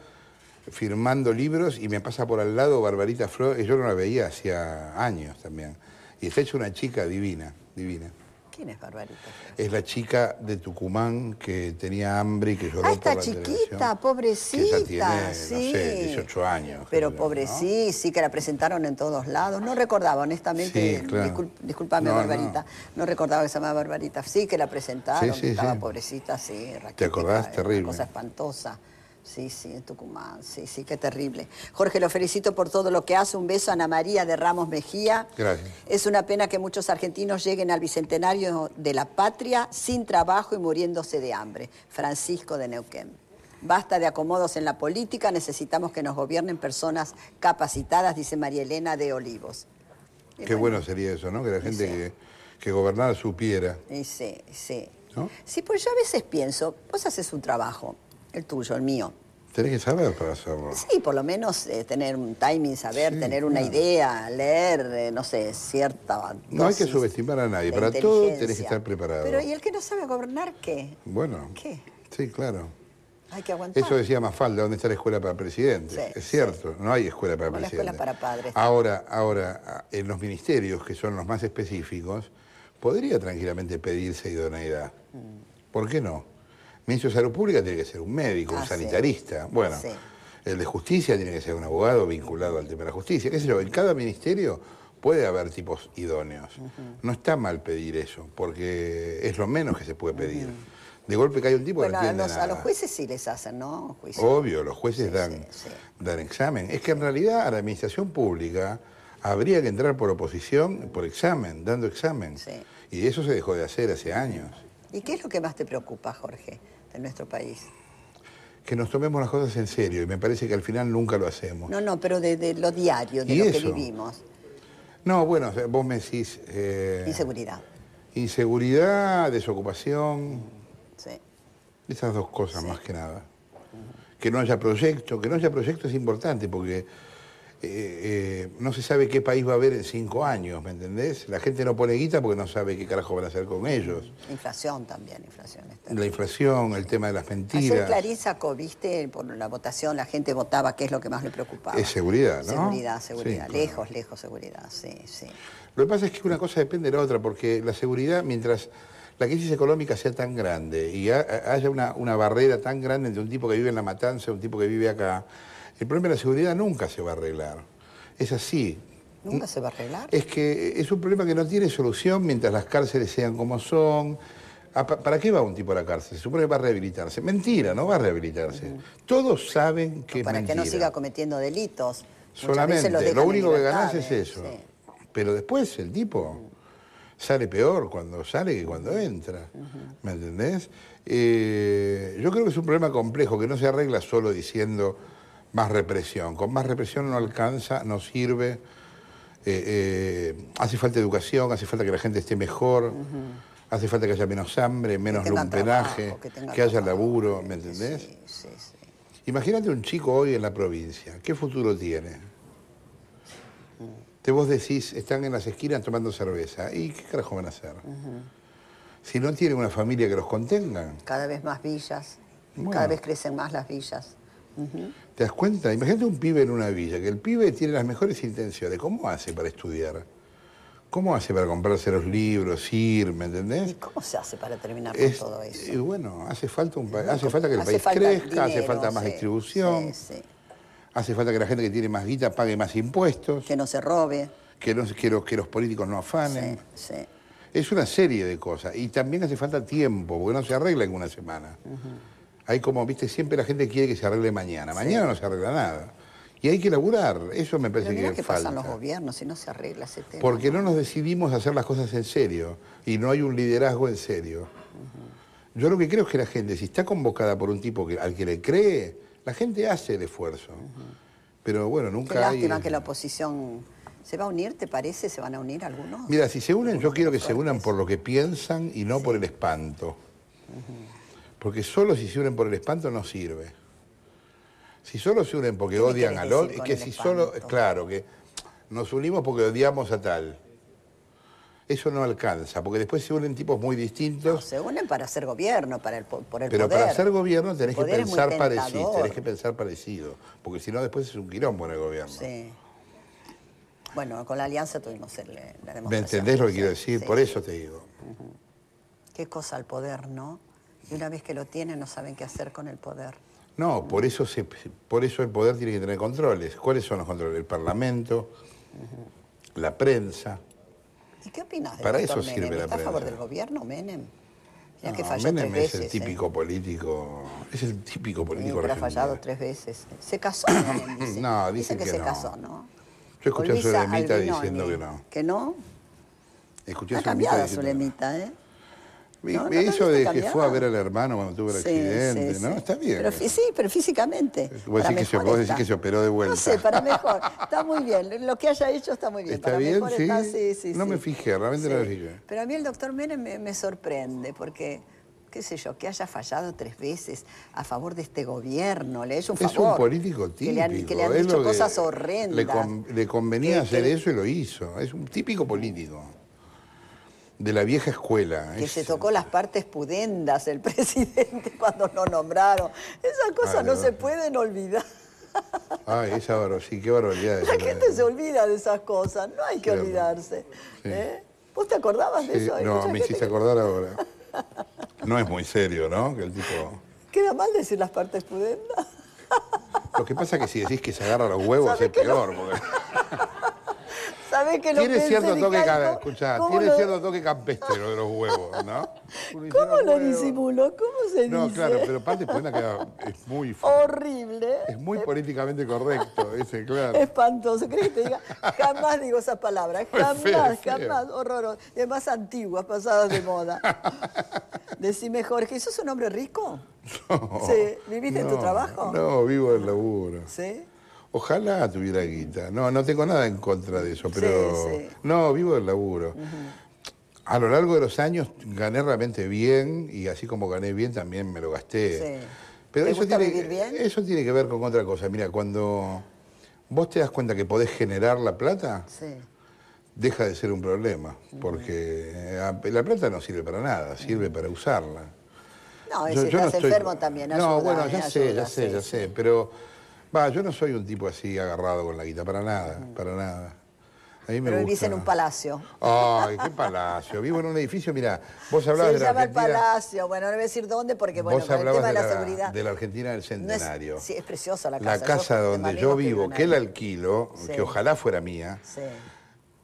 firmando libros y me pasa por al lado Barbarita Flores. Yo no la veía hacía años también. Y está hecha una chica divina, divina. ¿Quién es Barbarita? Es la chica de Tucumán que tenía hambre y que lloró ah, está por la chiquita, pobrecita. Que sí. 18 años. Pero pobrecita, sí, que la presentaron en todos lados. No recordaba, honestamente. Sí, disculpame, Barbarita. No. recordaba que se llamaba Barbarita. Sí, que la presentaron, sí, estaba pobrecita, sí. ¿Te acordás? Terrible. Una cosa espantosa. Sí, sí, en Tucumán. Sí, sí, qué terrible. Jorge, lo felicito por todo lo que hace. Un beso a Ana María de Ramos Mejía. Gracias. Es una pena que muchos argentinos lleguen al bicentenario de la patria sin trabajo y muriéndose de hambre. Francisco de Neuquén. Basta de acomodos en la política, necesitamos que nos gobiernen personas capacitadas, dice María Elena de Olivos. qué bueno, sería eso, ¿no? Que la gente que, que gobernara supiera. sí, sí. Sí, pues yo a veces pienso, vos haces un trabajo, el tuyo, el mío. Tenés que saber para hacerlo. Sí, por lo menos eh, tener un timing, saber, tener una idea, leer, eh, no sé, cierta. No hay que subestimar a nadie. Para todo tenés que estar preparado. Pero ¿y el que no sabe gobernar qué? Bueno. ¿Qué? Sí, claro. Hay que aguantar. Eso decía Mafalda, ¿dónde está la escuela para presidente? es cierto, no hay escuela para presidente. escuela para padres. Ahora, ahora, en los ministerios, que son los más específicos, podría tranquilamente pedirse idoneidad. Mm. ¿Por qué no? ministro de Salud Pública tiene que ser un médico, un sanitarista. Bueno, el de Justicia tiene que ser un abogado vinculado al tema de la justicia. En cada ministerio puede haber tipos idóneos. No está mal pedir eso, porque es lo menos que se puede pedir. De golpe cae un tipo que a los, jueces sí les hacen, ¿no? Obvio, los jueces dan, dan examen. Es que en realidad a la administración pública habría que entrar por oposición, por examen, dando examen. Y eso se dejó de hacer hace años. ¿Y qué es lo que más te preocupa, Jorge, de nuestro país? Que nos tomemos las cosas en serio y me parece que al final nunca lo hacemos. No, no, pero de, lo diario, de lo que vivimos. No, bueno, vos me decís... Eh, inseguridad. Inseguridad, desocupación. Sí. Esas dos cosas más que nada. Que no haya proyecto. Que no haya proyecto es importante porque eh, eh, no se sabe qué país va a haber en cinco años, ¿me entendés? La gente no pone guita porque no sabe qué carajo van a hacer con ellos. Inflación también, inflación. La inflación, el tema de las mentiras. Ayer Clarín sacó, viste, por la votación, la gente votaba qué es lo que más le preocupaba. Es seguridad, ¿no? Seguridad, seguridad. lejos, lejos, seguridad, sí, sí. Lo que pasa es que una cosa depende de la otra, porque la seguridad, mientras la crisis económica sea tan grande y haya una barrera tan grande entre un tipo que vive en La Matanza y un tipo que vive acá, el problema de la seguridad nunca se va a arreglar. Es así. ¿Nunca se va a arreglar? Es que es un problema que no tiene solución mientras las cárceles sean como son. Ah, ¿Para qué va un tipo a la cárcel? Se supone que va a rehabilitarse. Mentira, no va a rehabilitarse. Todos saben que para que no siga cometiendo delitos. Solamente, lo, único que ganás es eso. Pero después el tipo sale peor cuando sale que cuando entra. ¿Me entendés? Eh, yo creo que es un problema complejo que no se arregla solo diciendo más represión. Con más represión no alcanza, no sirve. Eh, eh, hace falta educación, hace falta que la gente esté mejor, hace falta que haya menos hambre, menos que que, haya laburo, ¿me entendés? Sí, sí, sí. Imagínate un chico hoy en la provincia, ¿qué futuro tiene? Mm. Te vos decís, están en las esquinas tomando cerveza, ¿y qué carajo van a hacer? Si no tienen una familia que los contenga. Cada vez más villas, cada vez crecen más las villas. ¿Te das cuenta? Imagínate un pibe en una villa, que el pibe tiene las mejores intenciones. ¿Cómo hace para estudiar? ¿Cómo hace para comprarse los libros, ir, ¿me entendés? ¿Y cómo se hace para terminar con todo eso? Y eh, bueno, hace falta, un, hace falta que el país crezca, hace falta más distribución, hace falta que la gente que tiene más guita pague más impuestos. Que no se robe. Que, los, que los políticos no afanen. Es una serie de cosas. Y también hace falta tiempo, porque no se arregla en una semana hay como, viste, siempre la gente quiere que se arregle mañana. Mañana no se arregla nada. Y hay que laburar, eso me parece que Pero que qué falta. pasan los gobiernos si no se arregla ese tema. Porque no nos decidimos a hacer las cosas en serio y no hay un liderazgo en serio. Yo lo que creo es que la gente, si está convocada por un tipo al que le cree, la gente hace el esfuerzo. Pero bueno, nunca Qué lástima que la oposición... ¿Se va a unir, te parece? ¿Se van a unir algunos? Mira, si se unen, yo quiero que se unan por lo que piensan y no por el espanto. Porque solo si se unen por el espanto no sirve. Si solo se unen porque odian a LOL. es que si solo, claro, que nos unimos porque odiamos a tal. Eso no alcanza, porque después se unen tipos muy distintos. se unen para hacer gobierno, para el, poder. Pero para hacer gobierno tenés que pensar parecido, tenés que pensar parecido, porque si no después es un quirón en el gobierno. Sí. Bueno, con la alianza tuvimos la demostración. ¿Me entendés lo que quiero decir? por eso te digo. Qué cosa el poder, ¿no? Y una vez que lo tienen, no saben qué hacer con el poder. No, por eso, por eso el poder tiene que tener controles. ¿Cuáles son los controles? El Parlamento, la prensa. ¿Y qué opinas de Para eso Menem? sirve la ¿Está prensa. a favor del gobierno, Menem? No, que Menem es el ¿eh? típico político, es el típico eh, político Pero ha fallado tres veces. Se casó, Menem, dice. No, dicen, que, se casó, ¿no? Yo escuché a Zulemita diciendo que no. ¿Que no? Escuché ha cambiado Sulemita, ¿eh? Eso de que fue a ver al hermano cuando tuvo el accidente, ¿no? Está bien. Pero, sí, pero físicamente. Vos, decís que, se, operó de vuelta. No sé, para mejor. está muy bien. Lo que haya hecho está muy bien. ¿Está bien? Mejor sí, sí, No me fijé, realmente no me fijé. Pero a mí el doctor Menem me, me sorprende porque qué sé yo, que haya fallado tres veces a favor de este gobierno. Le es un favor. Es un político típico. Que le han, dicho cosas horrendas. Le, le convenía hacer eso y lo hizo. Es un típico político de la vieja escuela. Que se tocó las partes pudendas el presidente cuando lo nombraron. Esas cosas ah, no se pueden olvidar. Ay, ah, esa sí, qué barbaridad. La gente se olvida de esas cosas, no hay que olvidarse. ¿eh? ¿Vos te acordabas de eso? No, me hiciste acordar ahora. No es muy serio, ¿no? Que el tipo... Queda mal decir las partes pudendas. Lo que pasa es que si decís que se agarra los huevos es peor. Tiene cierto toque, lo... de los huevos, ¿no? ¿Cómo ah, lo disimuló? ¿Cómo se dice? No, claro, pero parte de que es muy... Horrible. Es muy políticamente correcto ese, claro. Espantoso, ¿crees que te diga? Jamás digo esas palabras, jamás, jamás, horroroso. Y además antiguas, pasadas de moda. Decime, Jorge, ¿sos un hombre rico? No. ¿Viviste en tu trabajo? No, vivo en laburo. ¿Sí? Ojalá tuviera guita. No, no tengo nada en contra de eso, pero no, vivo el laburo. A lo largo de los años gané realmente bien y así como gané bien también me lo gasté. Pero eso, tiene, eso tiene que ver con otra cosa. Mira, cuando vos te das cuenta que podés generar la plata, deja de ser un problema, porque eh, la plata no sirve para nada, sirve para usarla. No, y si estás enfermo también. no, bueno, ya eh, sé, ya sé, ya sé, pero Va, yo no soy un tipo así agarrado con la guita, para nada, para nada. Pero vivís en un palacio. Ay, qué palacio. Vivo en un edificio, mira, vos hablabas Se de llama la llama el palacio. Bueno, no voy a decir dónde porque, bueno, vos el tema de la, Vos seguridad. De la Argentina del centenario. sí, es preciosa la casa. La casa donde yo vivo, que el alquilo, que ojalá fuera mía,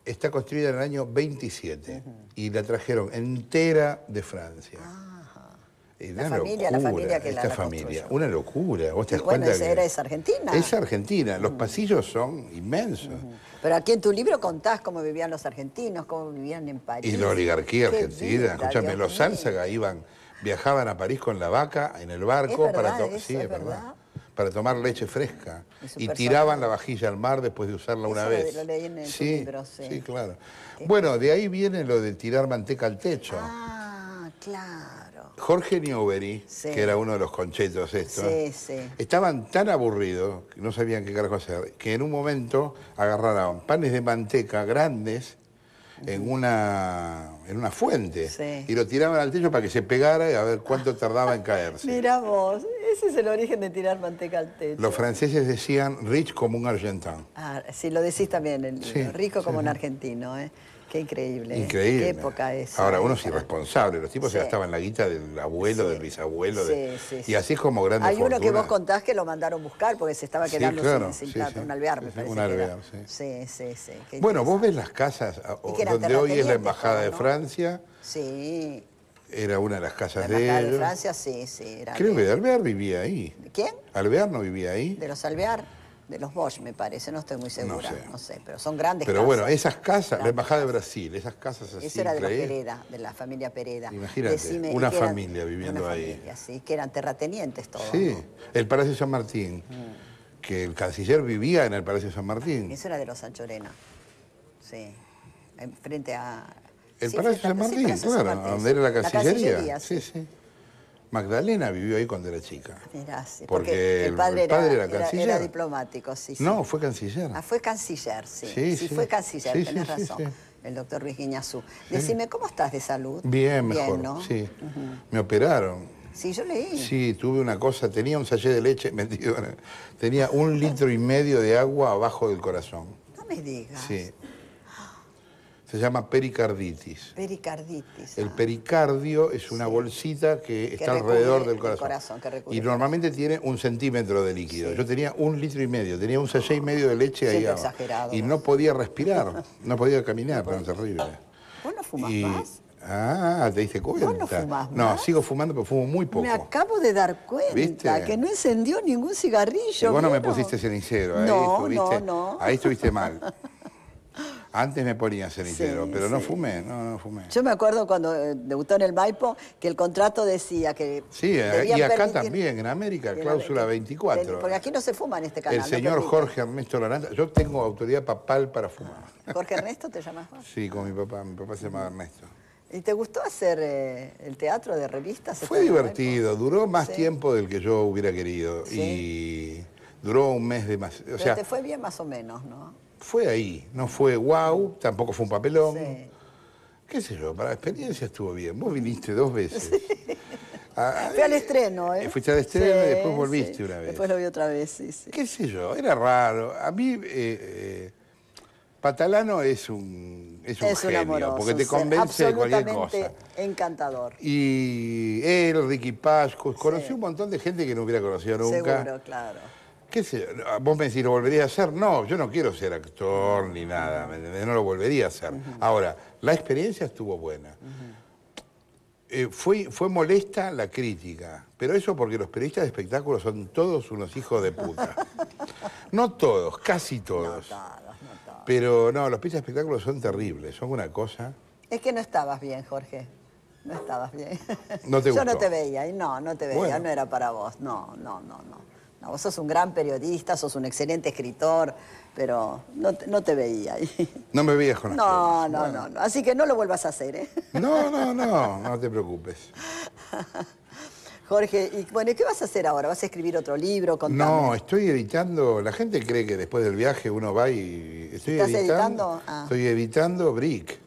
está construida en el año 27 y la trajeron entera de Francia. Ah la familia, la familia que esta la, familia, una locura. ¿Vos es Argentina. Es Argentina, los pasillos son inmensos. Pero aquí en tu libro contás cómo vivían los argentinos, cómo vivían en París. Y la oligarquía argentina, escúchame, los sánsaga iban, viajaban a París con la vaca en el barco para tomar. Sí, verdad. para tomar leche fresca y, tiraban la vajilla al mar después de usarla una vez. Lo leí en el libro, sí. sí, claro. Bueno, de ahí viene lo de tirar manteca al techo. Ah, claro. Jorge Newbery, que era uno de los conchetos estos, estaban tan aburridos que no sabían qué carajo hacer, que en un momento agarraron panes de manteca grandes en una, en una fuente y lo tiraban al techo para que se pegara y a ver cuánto tardaba en caerse. Mirá vos, ese es el origen de tirar manteca al techo. Los franceses decían rich como un argentino. Ah, sí, lo decís también, rico como un argentino. ¿eh? Qué increíble. ¿eh? Increíble. Qué época es. Ahora, uno es irresponsable. Los tipos ya se gastaban la guita del abuelo, del bisabuelo. Sí, y así es como grande Hay uno que vos contás que lo mandaron buscar porque se estaba quedando sin, plata, un alvear, me parece. Un alvear, sí. sí. Sí, sí, Bueno, vos ves las casas donde hoy es la Embajada de Francia. Sí. Era una de las casas de ellos. de Francia, sí, sí. Creo que de Alvear vivía ahí. ¿Quién? Alvear no vivía ahí. De los Alvear de los Bosch, me parece, no estoy muy segura, no sé, pero son grandes pero casas. Pero bueno, esas casas, la Embajada de Brasil, esas casas así. Eso era de Pereda, de la familia Pereda. una familia viviendo ahí. Familia, sí, que eran terratenientes todos. Sí, el Palacio San Martín, mm. que el canciller vivía en el Palacio San Martín. Eso era de los Sanchorena, sí, frente a... El Palacio San Martín, claro, donde era La cancillería sí, sí. Magdalena vivió ahí cuando era chica. porque, el, padre era, canciller. Era, diplomático, sí, No, fue canciller. Ah, fue canciller, sí. Sí, sí fue canciller, tenés razón. El doctor Luis Guiñazú. Decime, ¿cómo estás de salud? Bien, mejor. Bien, ¿no? Sí. Me operaron. Sí, yo leí. Sí, tuve una cosa, tenía un sachet de leche metido en Tenía un litro y medio de agua abajo del corazón. No me digas. Sí, se llama pericarditis. Pericarditis. El ah. pericardio es una bolsita que, está alrededor del corazón. y normalmente tiene un centímetro de líquido. Yo tenía un litro y medio, tenía un sachet y medio de leche ahí exagerado. Y no podía respirar, no podía caminar, pero terrible. ¿Vos no fumás más? Ah, te diste cuenta. no sigo fumando, pero fumo muy poco. Me acabo de dar cuenta ¿Viste? que no encendió ningún cigarrillo. Y vos no me pusiste cenicero, ahí no, no, no. Ahí estuviste mal. Antes me ponía cenicero, pero no fumé, no, no fumé. Yo me acuerdo cuando eh, debutó en el Maipo que el contrato decía que... Sí, eh, y acá también, en América, cláusula 24. Porque aquí no se fuma en este canal. El señor Jorge Ernesto Laranda, yo tengo autoridad papal para fumar. ¿Jorge Ernesto te llamas? Sí, con mi papá, mi papá se llamaba Ernesto. ¿Y te gustó hacer eh, el teatro de revistas? Fue divertido, duró más tiempo del que yo hubiera querido y duró un mes de más... O sea, te fue bien más o menos, ¿no? fue ahí, no fue wow, tampoco fue un papelón. Qué sé yo, para la experiencia estuvo bien. Vos viniste dos veces. Fue ah, Fui al estreno, ¿eh? ¿eh? Fuiste al estreno y después volviste una vez. Después lo vi otra vez, sí, Qué sé yo, era raro. A mí, eh, eh, Patalano es un, es un genio, porque te convence de cualquier cosa. encantador. Y él, Ricky Pascos, conocí un montón de gente que no hubiera conocido nunca. Seguro, claro. ¿Qué sé Vos me decís, ¿lo volvería a hacer? No, yo no quiero ser actor ni nada, no lo volvería a hacer. Ahora, la experiencia estuvo buena. Eh, fue, fue molesta la crítica, pero eso porque los periodistas de espectáculos son todos unos hijos de puta. no todos, casi todos. No todos, no todos. Pero no, los periodistas de espectáculos son terribles, son una cosa... Es que no estabas bien, Jorge. No estabas bien. te Yo no te veía, y no, no te veía, no era para vos. No, no, no, no. No, vos sos un gran periodista, sos un excelente escritor, pero no, te, no te veía ahí. No me veías con No, no, no, no. Así que no lo vuelvas a hacer, ¿eh? No, no, no, no te preocupes. Jorge, y bueno, ¿qué vas a hacer ahora? ¿Vas a escribir otro libro? Contame. No, estoy editando. La gente cree que después del viaje uno va y. Estoy ¿Estás editando? Ah. Estoy editando Brick.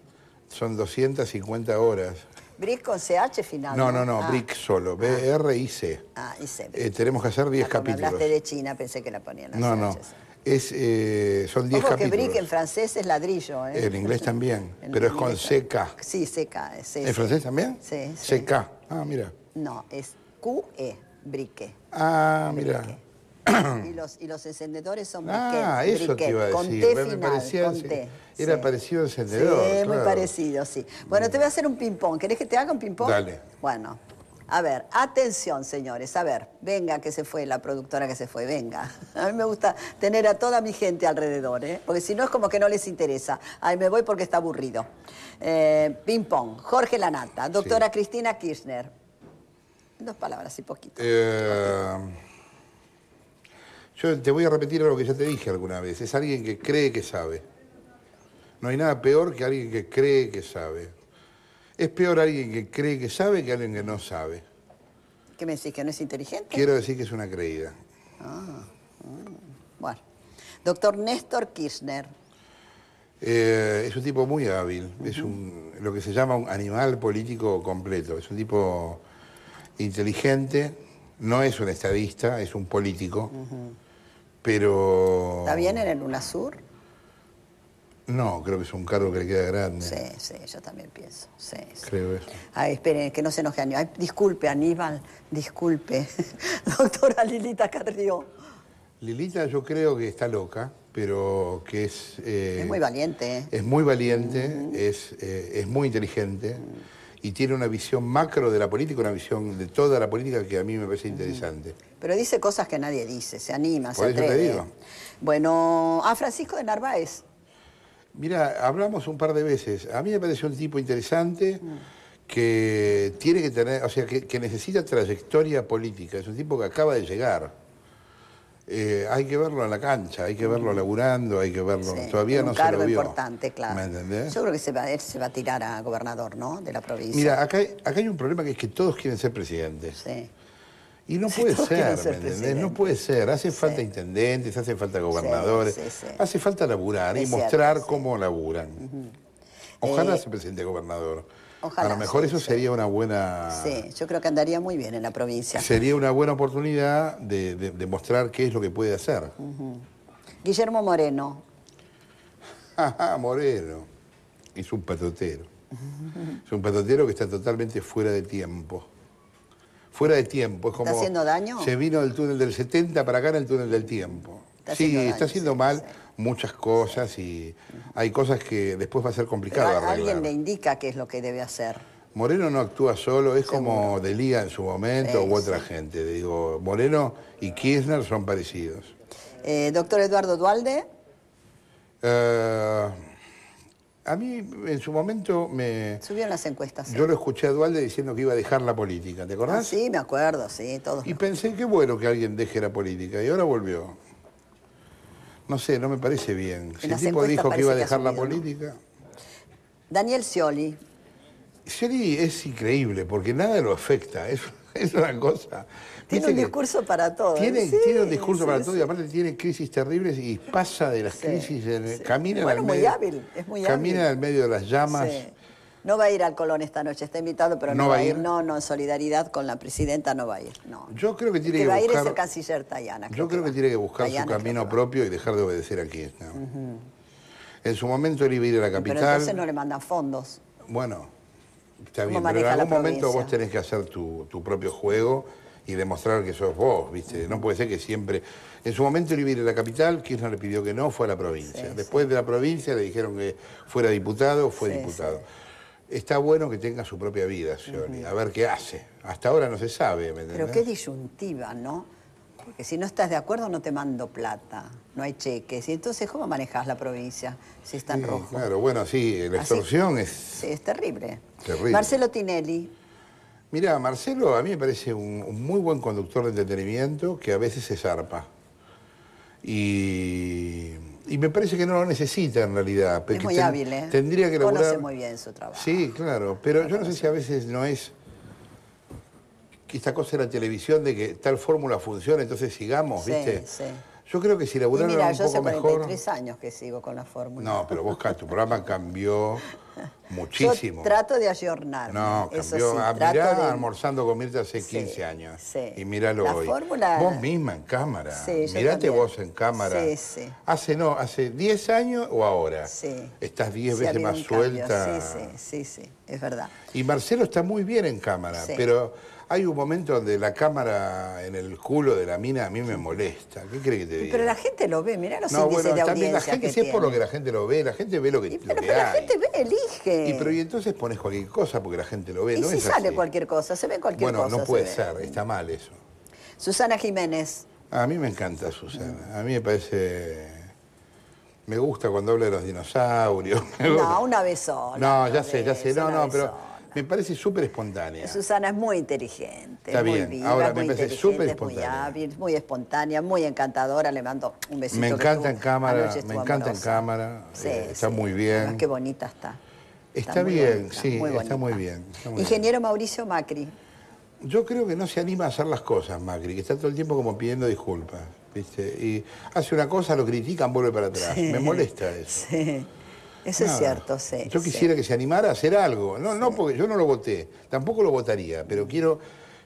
Son 250 horas. ¿Brick con CH final? No, no, no, ah. brick BRIC solo, B-R-I-C. Ah, i C. Ah, eh, tenemos que hacer 10 ah, capítulos. Hablaste de China, pensé que la ponían. No, no. Es, eh, son 10 capítulos. Porque brick en francés es ladrillo. ¿eh? En inglés también, pero es con CK. Sí, CK. Es ¿En francés también? Sí, sí. CK. Ah, mira. No, es QE, brique. Ah, mira y, los, y los encendedores son Ah, eso iba a decir. Con té final, Era parecido parecido encendedor. Sí, muy parecido, sí. Bueno, te voy a hacer un ping-pong. ¿Querés que te haga un ping-pong? Dale. Bueno, a ver, atención, señores. A ver, venga que se fue, la productora que se fue, venga. A mí me gusta tener a toda mi gente alrededor, ¿eh? porque si no es como que no les interesa. Ahí me voy porque está aburrido. Eh, ping-pong, Jorge Lanata, doctora Cristina Kirchner. Dos palabras y poquito. Eh... Yo te voy a repetir algo que ya te dije alguna vez. Es alguien que cree que sabe. No hay nada peor que alguien que cree que sabe. Es peor alguien que cree que sabe que alguien que no sabe. ¿Qué me decís? ¿Que no es inteligente? Quiero decir que es una creída. Ah, mm, bueno. Doctor Néstor Kirchner. Eh, es un tipo muy hábil. Es un, lo que se llama un animal político completo. Es un tipo inteligente. No es un estadista, es un político. Pero... ¿Está bien en el UNASUR? No, creo que es un cargo que le queda grande. Sí, sí, yo también pienso. Sí, Creo eso. Ay, esperen, que no se enoje Aníbal. disculpe, Aníbal, disculpe. Doctora Lilita Carrió. Lilita yo creo que está loca, pero que es... Eh, es muy valiente. ¿eh? Es muy valiente, mm. eh, es, muy inteligente. Mm y tiene una visión macro de la política, una visión de toda la política que a mí me parece interesante. Pero dice cosas que nadie dice, se anima, se atreve. Bueno, a Francisco de Narváez. Mira, hablamos un par de veces. A mí me parece un tipo interesante que tiene que tener, o sea, que necesita trayectoria política. Es un tipo que acaba de llegar. Eh, hay que verlo en la cancha, hay que verlo laburando, hay que verlo. Todavía no lo importante, claro. ¿Me entendés? Yo creo que se va, él se va a tirar a gobernador, ¿no? De la provincia. Mira, acá, hay, un problema que es que todos quieren ser presidentes. Sí. Y no puede ser, ¿me entendés? No puede ser. Hace falta intendentes, hace falta gobernadores, hace falta laburar y mostrar cómo laburan. Ojalá eh, sea se presente gobernador. A lo mejor eso sería una buena... Sí, yo creo que andaría muy bien en la provincia. Sería una buena oportunidad de, mostrar qué es lo que puede hacer. Guillermo Moreno. Ajá, Moreno. Es un patotero. Es un patotero que está totalmente fuera de tiempo. Fuera de tiempo. Es como, ¿Está haciendo daño? Se vino del túnel del 70 para acá en el túnel del tiempo. sí, está haciendo mal muchas cosas y hay cosas que después va a ser complicado Alguien le indica qué es lo que debe hacer. Moreno no actúa solo, es como Delía en su momento u otra gente. Digo, Moreno y Kirchner son parecidos. Eh, doctor Eduardo Dualde. Eh, a mí en su momento me... Subieron las encuestas. Yo ¿eh? lo escuché a Dualde diciendo que iba a dejar la política, ¿te acordás? Ah, sí, me acuerdo, sí, todo. Y pensé que bueno que alguien deje la política y ahora volvió. No sé, no me parece bien. Si el tipo dijo que iba a dejar la política... Daniel Scioli. Scioli es increíble porque nada lo afecta. Es, es una cosa... Tiene un discurso para todos. Tiene, tiene un discurso para todos. y aparte tiene crisis terribles y pasa de las crisis, camina al medio... Muy hábil, camina en el medio de las llamas. No va a ir al Colón esta noche, está invitado, pero no, va, a ir. No, no, en solidaridad con la presidenta no va a ir. No. Yo creo que tiene que, va a ir es canciller Yo creo que, tiene que buscar su camino propio y dejar de obedecer a Kirchner. En su momento él iba a ir a la capital. Pero entonces no le mandan fondos. Bueno, está bien, pero en algún momento vos tenés que hacer tu, propio juego y demostrar que sos vos, ¿viste? No puede ser que siempre... En su momento él iba a ir a la capital, no le pidió que no, fue a la provincia. Después de la provincia le dijeron que fuera diputado, fue diputado está bueno que tenga su propia vida, Sioni, a ver qué hace. Hasta ahora no se sabe, ¿me Pero qué disyuntiva, ¿no? Porque si no estás de acuerdo no te mando plata, no hay cheques. Y entonces, ¿cómo manejas la provincia si está en rojo? Claro, bueno, sí, la extorsión es... es terrible. terrible. Marcelo Tinelli. Mirá, Marcelo a mí me parece un, un, muy buen conductor de entretenimiento que a veces se zarpa. Y y me parece que no lo necesita en realidad. Es muy ¿eh? Tendría que Lo Conoce muy bien su trabajo. Sí, claro, pero yo no sé si a veces no es esta cosa de la televisión de que tal fórmula funciona, entonces sigamos, ¿viste? Sí, sí. Yo creo que si laburaron mira, un yo hace 43 años que sigo con la fórmula. No, pero vos, tu programa cambió muchísimo. trato de ayornar. No, cambió. Ah, almorzando con Mirta hace 15 años. Sí. Y míralo la hoy. Fórmula... Vos misma en cámara. Sí, Mirate vos en cámara. Sí, sí. Hace, no, hace 10 años o ahora. Sí. Estás 10 veces más suelta. Sí, sí, sí, sí, es verdad. Y Marcelo está muy bien en cámara, pero hay un momento donde la cámara en el culo de la mina a mí me molesta. ¿Qué cree que te diga? Pero la gente lo ve, mirá los no, bueno, también la gente, sí si es por lo que la gente lo ve, la gente ve lo que, y, pero, pero la gente ve, elige. Y, pero, y entonces pones cualquier cosa porque la gente lo ve, y Si sale cualquier cosa, se ve cualquier cosa. Bueno, no puede ser, está mal eso. Susana Jiménez. A mí me encanta Susana, a mí me parece... Me gusta cuando habla de los dinosaurios. No, una vez solo. No, ya sé, ya sé. No, no, pero... Me parece súper espontánea. Susana es muy inteligente. Está muy bien. Ahora me parece súper espontánea. Muy hábil, muy espontánea, muy encantadora. Le mando un besito. Me encanta en cámara, me encanta en cámara. Eh, está muy bien. qué bonita está. Está, bien, sí, está muy bien. Ingeniero Mauricio Macri. Yo creo que no se anima a hacer las cosas, Macri, que está todo el tiempo como pidiendo disculpas. ¿viste? Y hace una cosa, lo critican, vuelve para atrás. Me molesta eso. Sí. Eso es cierto, sí. Yo quisiera que se animara a hacer algo. No, no, porque yo no lo voté, tampoco lo votaría, pero quiero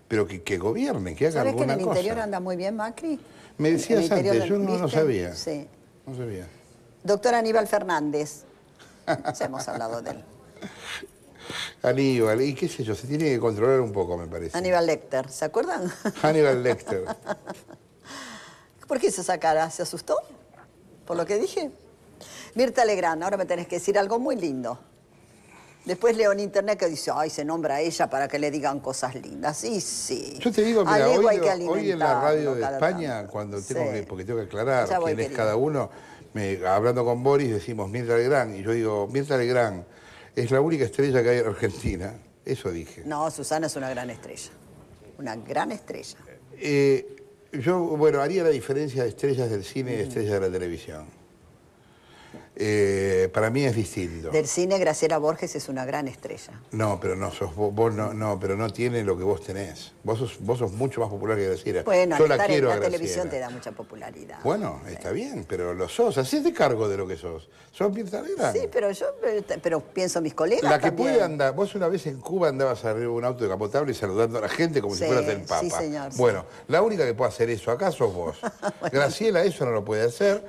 pero que, gobierne, que haga alguna cosa. que en el interior anda muy bien Macri? Me decías antes, yo no, lo sabía. Sí. No sabía. Doctor Aníbal Fernández. Ya hemos hablado de él. Aníbal, y qué sé yo, se tiene que controlar un poco, me parece. Aníbal Lecter, ¿se acuerdan? Aníbal Lecter. ¿Por qué se sacará? ¿Se asustó? ¿Por lo que dije? Mirta Legrand, ahora me tenés que decir algo muy lindo. Después leo en internet que dice, ay, se nombra a ella para que le digan cosas lindas. Sí, sí. Yo te digo, mira, hoy, en la radio de España, cuando tengo que, porque tengo que aclarar quién es cada uno, hablando con Boris decimos Mirta Legrand, y yo digo, Mirta Legrand es la única estrella que hay en Argentina. Eso dije. No, Susana es una gran estrella. Una gran estrella. Eh, yo, bueno, haría la diferencia de estrellas del cine y mm. estrellas de la televisión. Eh, para mí es distinto. Del cine, Graciela Borges es una gran estrella. No, pero no sos vos, no, pero no tiene lo que vos tenés. Vos sos, mucho más popular que Graciela. Bueno, Yo la estar en la televisión te da mucha popularidad. Bueno, está bien, pero lo sos, de cargo de lo que sos. Sos Sí, pero yo eh, pero pienso mis colegas. La que puede andar, vos una vez en Cuba andabas arriba de un auto de capotable y saludando a la gente como si fueras el Papa. Sí, señor. Bueno, la única que puede hacer eso acá sos vos. Graciela eso no lo puede hacer.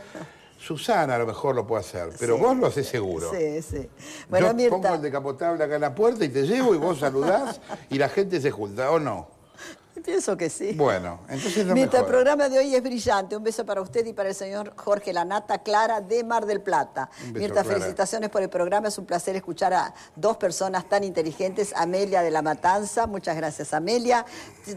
Susana a lo mejor lo puede hacer, pero vos lo haces seguro. Sí, sí. Bueno, Yo pongo el decapotable acá en la puerta y te llevo y vos saludás y la gente se junta, ¿o no? pienso que sí. Bueno, entonces no Mientras el programa de hoy es brillante, un beso para usted y para el señor Jorge Lanata Clara de Mar del Plata. Mientras felicitaciones por el programa, es un placer escuchar a dos personas tan inteligentes, Amelia de la Matanza, muchas gracias Amelia.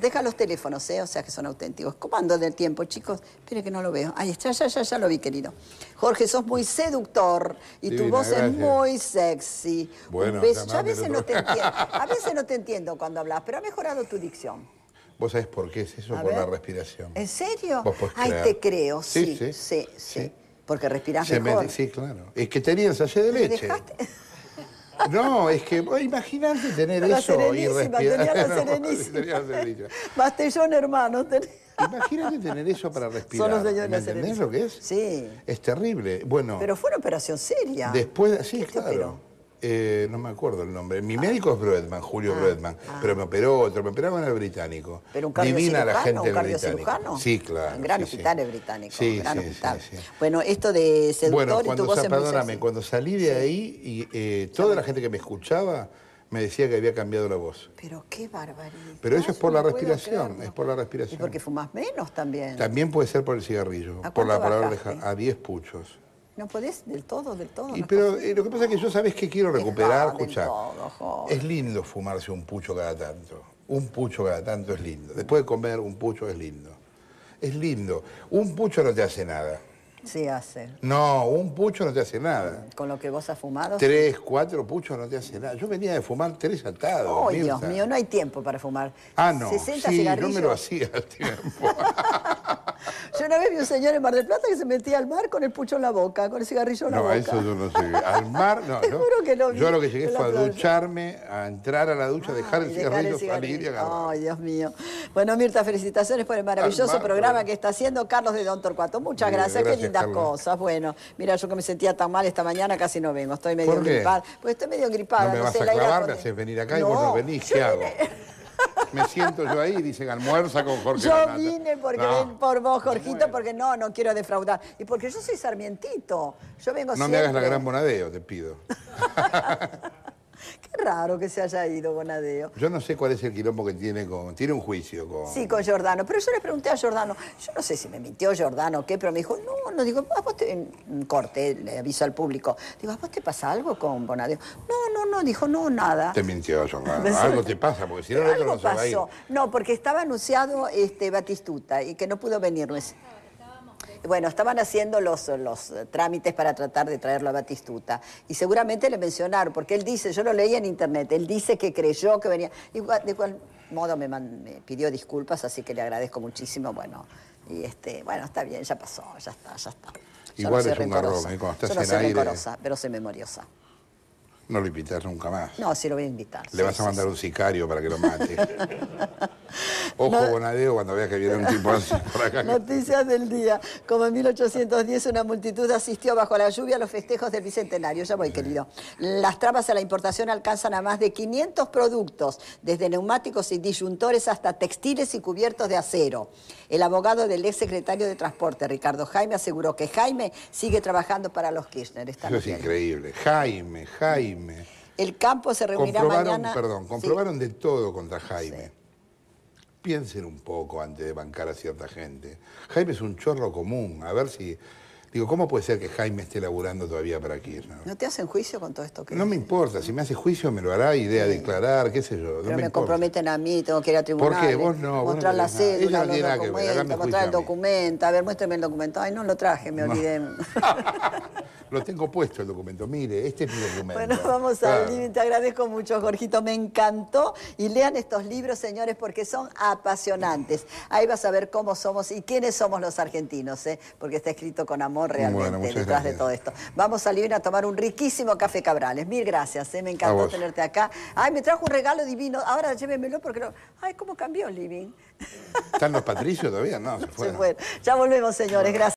Deja los teléfonos, ¿eh? o sea que son auténticos. ¿Cómo ando del tiempo, chicos? Espere que no lo veo. Ahí está, ya, ya, ya lo vi, querido. Jorge, sos muy seductor y tu voz es muy sexy. Bueno, un beso. Yo a veces no te entiendo, a veces no te entiendo cuando hablas, pero ha mejorado tu dicción. ¿Vos sabés por qué es eso? por la respiración. ¿En serio? Ay, te creo, sí, sí, sí. Porque respirás mejor. Sí, claro. Es que tenías ayer de leche. No, es que imagínate tener eso y respirar. Tenía la serenísima. no, hermano. Tenía... Imagínate tener eso para respirar. Son los lo que es? Sí. Es terrible. Bueno. Pero fue una operación seria. Después, sí, claro. Operó? Eh, no me acuerdo el nombre. Mi ah. médico es Broedman, Julio ah, ah, pero me operó otro, me en el británico. Pero Divina la gente un Sí, claro. Un gran hospital británico. gran Bueno, esto de seductor bueno, cuando, perdóname, cuando salí de ahí y eh, toda la gente que me escuchaba me decía que había cambiado la voz. Pero qué barbaridad. Pero eso es por la respiración, es por la respiración. Y porque fumas menos también. También puede ser por el cigarrillo, por la palabra de a 10 puchos. No podés del todo, del todo. Y, pero eh, lo que pasa es que yo sabes que quiero recuperar, escuchar. Es lindo fumarse un pucho cada tanto. Un pucho cada tanto es lindo. Después de comer un pucho es lindo. Es lindo. Un pucho no te hace nada. Sí hace. No, un pucho no te hace nada. Mm, con lo que vos has fumado. Tres, cuatro puchos no te hace nada. Yo venía de fumar tres atados. Oh, Dios mío, no hay tiempo para fumar. Ah, no. sí, cigarrillos. Yo me lo hacía al tiempo. Yo una vez vi un señor en Mar del Plata que se metía al mar con el pucho en la boca, con el cigarrillo en la boca. No, eso yo no sé. Al mar, no. que no. Yo lo que llegué fue a ducharme, a entrar a la ducha, a dejar el cigarrillo, salir y Ay, Dios mío. Bueno, Mirta, felicitaciones por el maravilloso programa que está haciendo Carlos de Don Torcuato. Muchas gracias. qué lindas cosas. Bueno, mira, yo que me sentía tan mal esta mañana casi no vengo. Estoy medio gripada. Pues estoy medio gripada. No me no vas a clavar, me haces venir acá y vos no venís. ¿Qué hago? Me siento yo ahí, dicen, almuerza con Jorge Yo vine por vos, Jorgito, porque no, no quiero defraudar. Y porque yo soy sarmientito. Yo vengo No me hagas la gran Bonadeo, te pido. Qué raro que se haya ido Bonadeo. Yo no sé cuál es el quilombo que tiene con... Tiene un juicio con... Sí, con Giordano. Pero yo le pregunté a Giordano, yo no sé si me mintió Giordano o qué, pero me dijo, no, digo, ¿a ah, vos En corte, le aviso al público. Digo, ¿a ah, vos te pasa algo con Bonadio? No, no, no, dijo, no, nada. Te mintió, yo, algo te pasa, porque si no, no, algo no No, porque estaba anunciado este, Batistuta y que no pudo venir. Bueno, estaban haciendo los, los trámites para tratar de traerlo a Batistuta. Y seguramente le mencionaron, porque él dice, yo lo leí en internet, él dice que creyó que venía. Igual, de igual modo me, me pidió disculpas, así que le agradezco muchísimo. Bueno, y este, bueno, está bien, ya pasó, ya está, ya está. Igual es un ¿eh? Yo no pero soy memoriosa. No lo invitas nunca más. No, sí lo voy a invitar. Le vas a mandar un sicario para que lo mate. Ojo Bonadeo cuando veas que viene un tipo así por acá. Noticias del día. Como en 1810 una multitud asistió bajo la lluvia a los festejos del Bicentenario. Ya voy, querido. Las trabas a la importación alcanzan a más de 500 productos, desde neumáticos y disyuntores hasta textiles y cubiertos de acero. El abogado del ex secretario de Transporte, Ricardo Jaime, aseguró que Jaime sigue trabajando para los Kirchner. es increíble. Jaime, Jaime. El campo se reunirá comprobaron, mañana. Perdón, comprobaron de todo contra Jaime. Piensen un poco antes de bancar a cierta gente. Jaime es un chorro común, a ver si Digo, ¿cómo puede ser que Jaime esté laburando todavía para Kirchner? ¿No te hacen juicio con todo esto que No me importa, si me hace juicio me lo hará, idea declarar, qué sé yo. No Pero me, comprometen a mí, tengo que ir a tribunal. qué? vos no. Mostrar la cédula, los documentos, mostrar el documento, a ver, muéstrame el documento. Ay, no lo traje, me olvidé. lo tengo puesto el documento, mire, este es mi documento. Bueno, vamos a al te agradezco mucho, Jorgito, me encantó. Y lean estos libros, señores, porque son apasionantes. Ahí vas a ver cómo somos y quiénes somos los argentinos, ¿eh? porque está escrito con amor realmente detrás de todo esto. Vamos a Lyon a tomar un riquísimo café Cabrales. Mil gracias, eh, me encantó tenerte acá. Ay, me trajo un regalo divino. Ahora llévemelo porque... No... Ay, cómo cambió el living. ¿Están los patricios todavía? No, se fueron. Ya volvemos, señores. Gracias.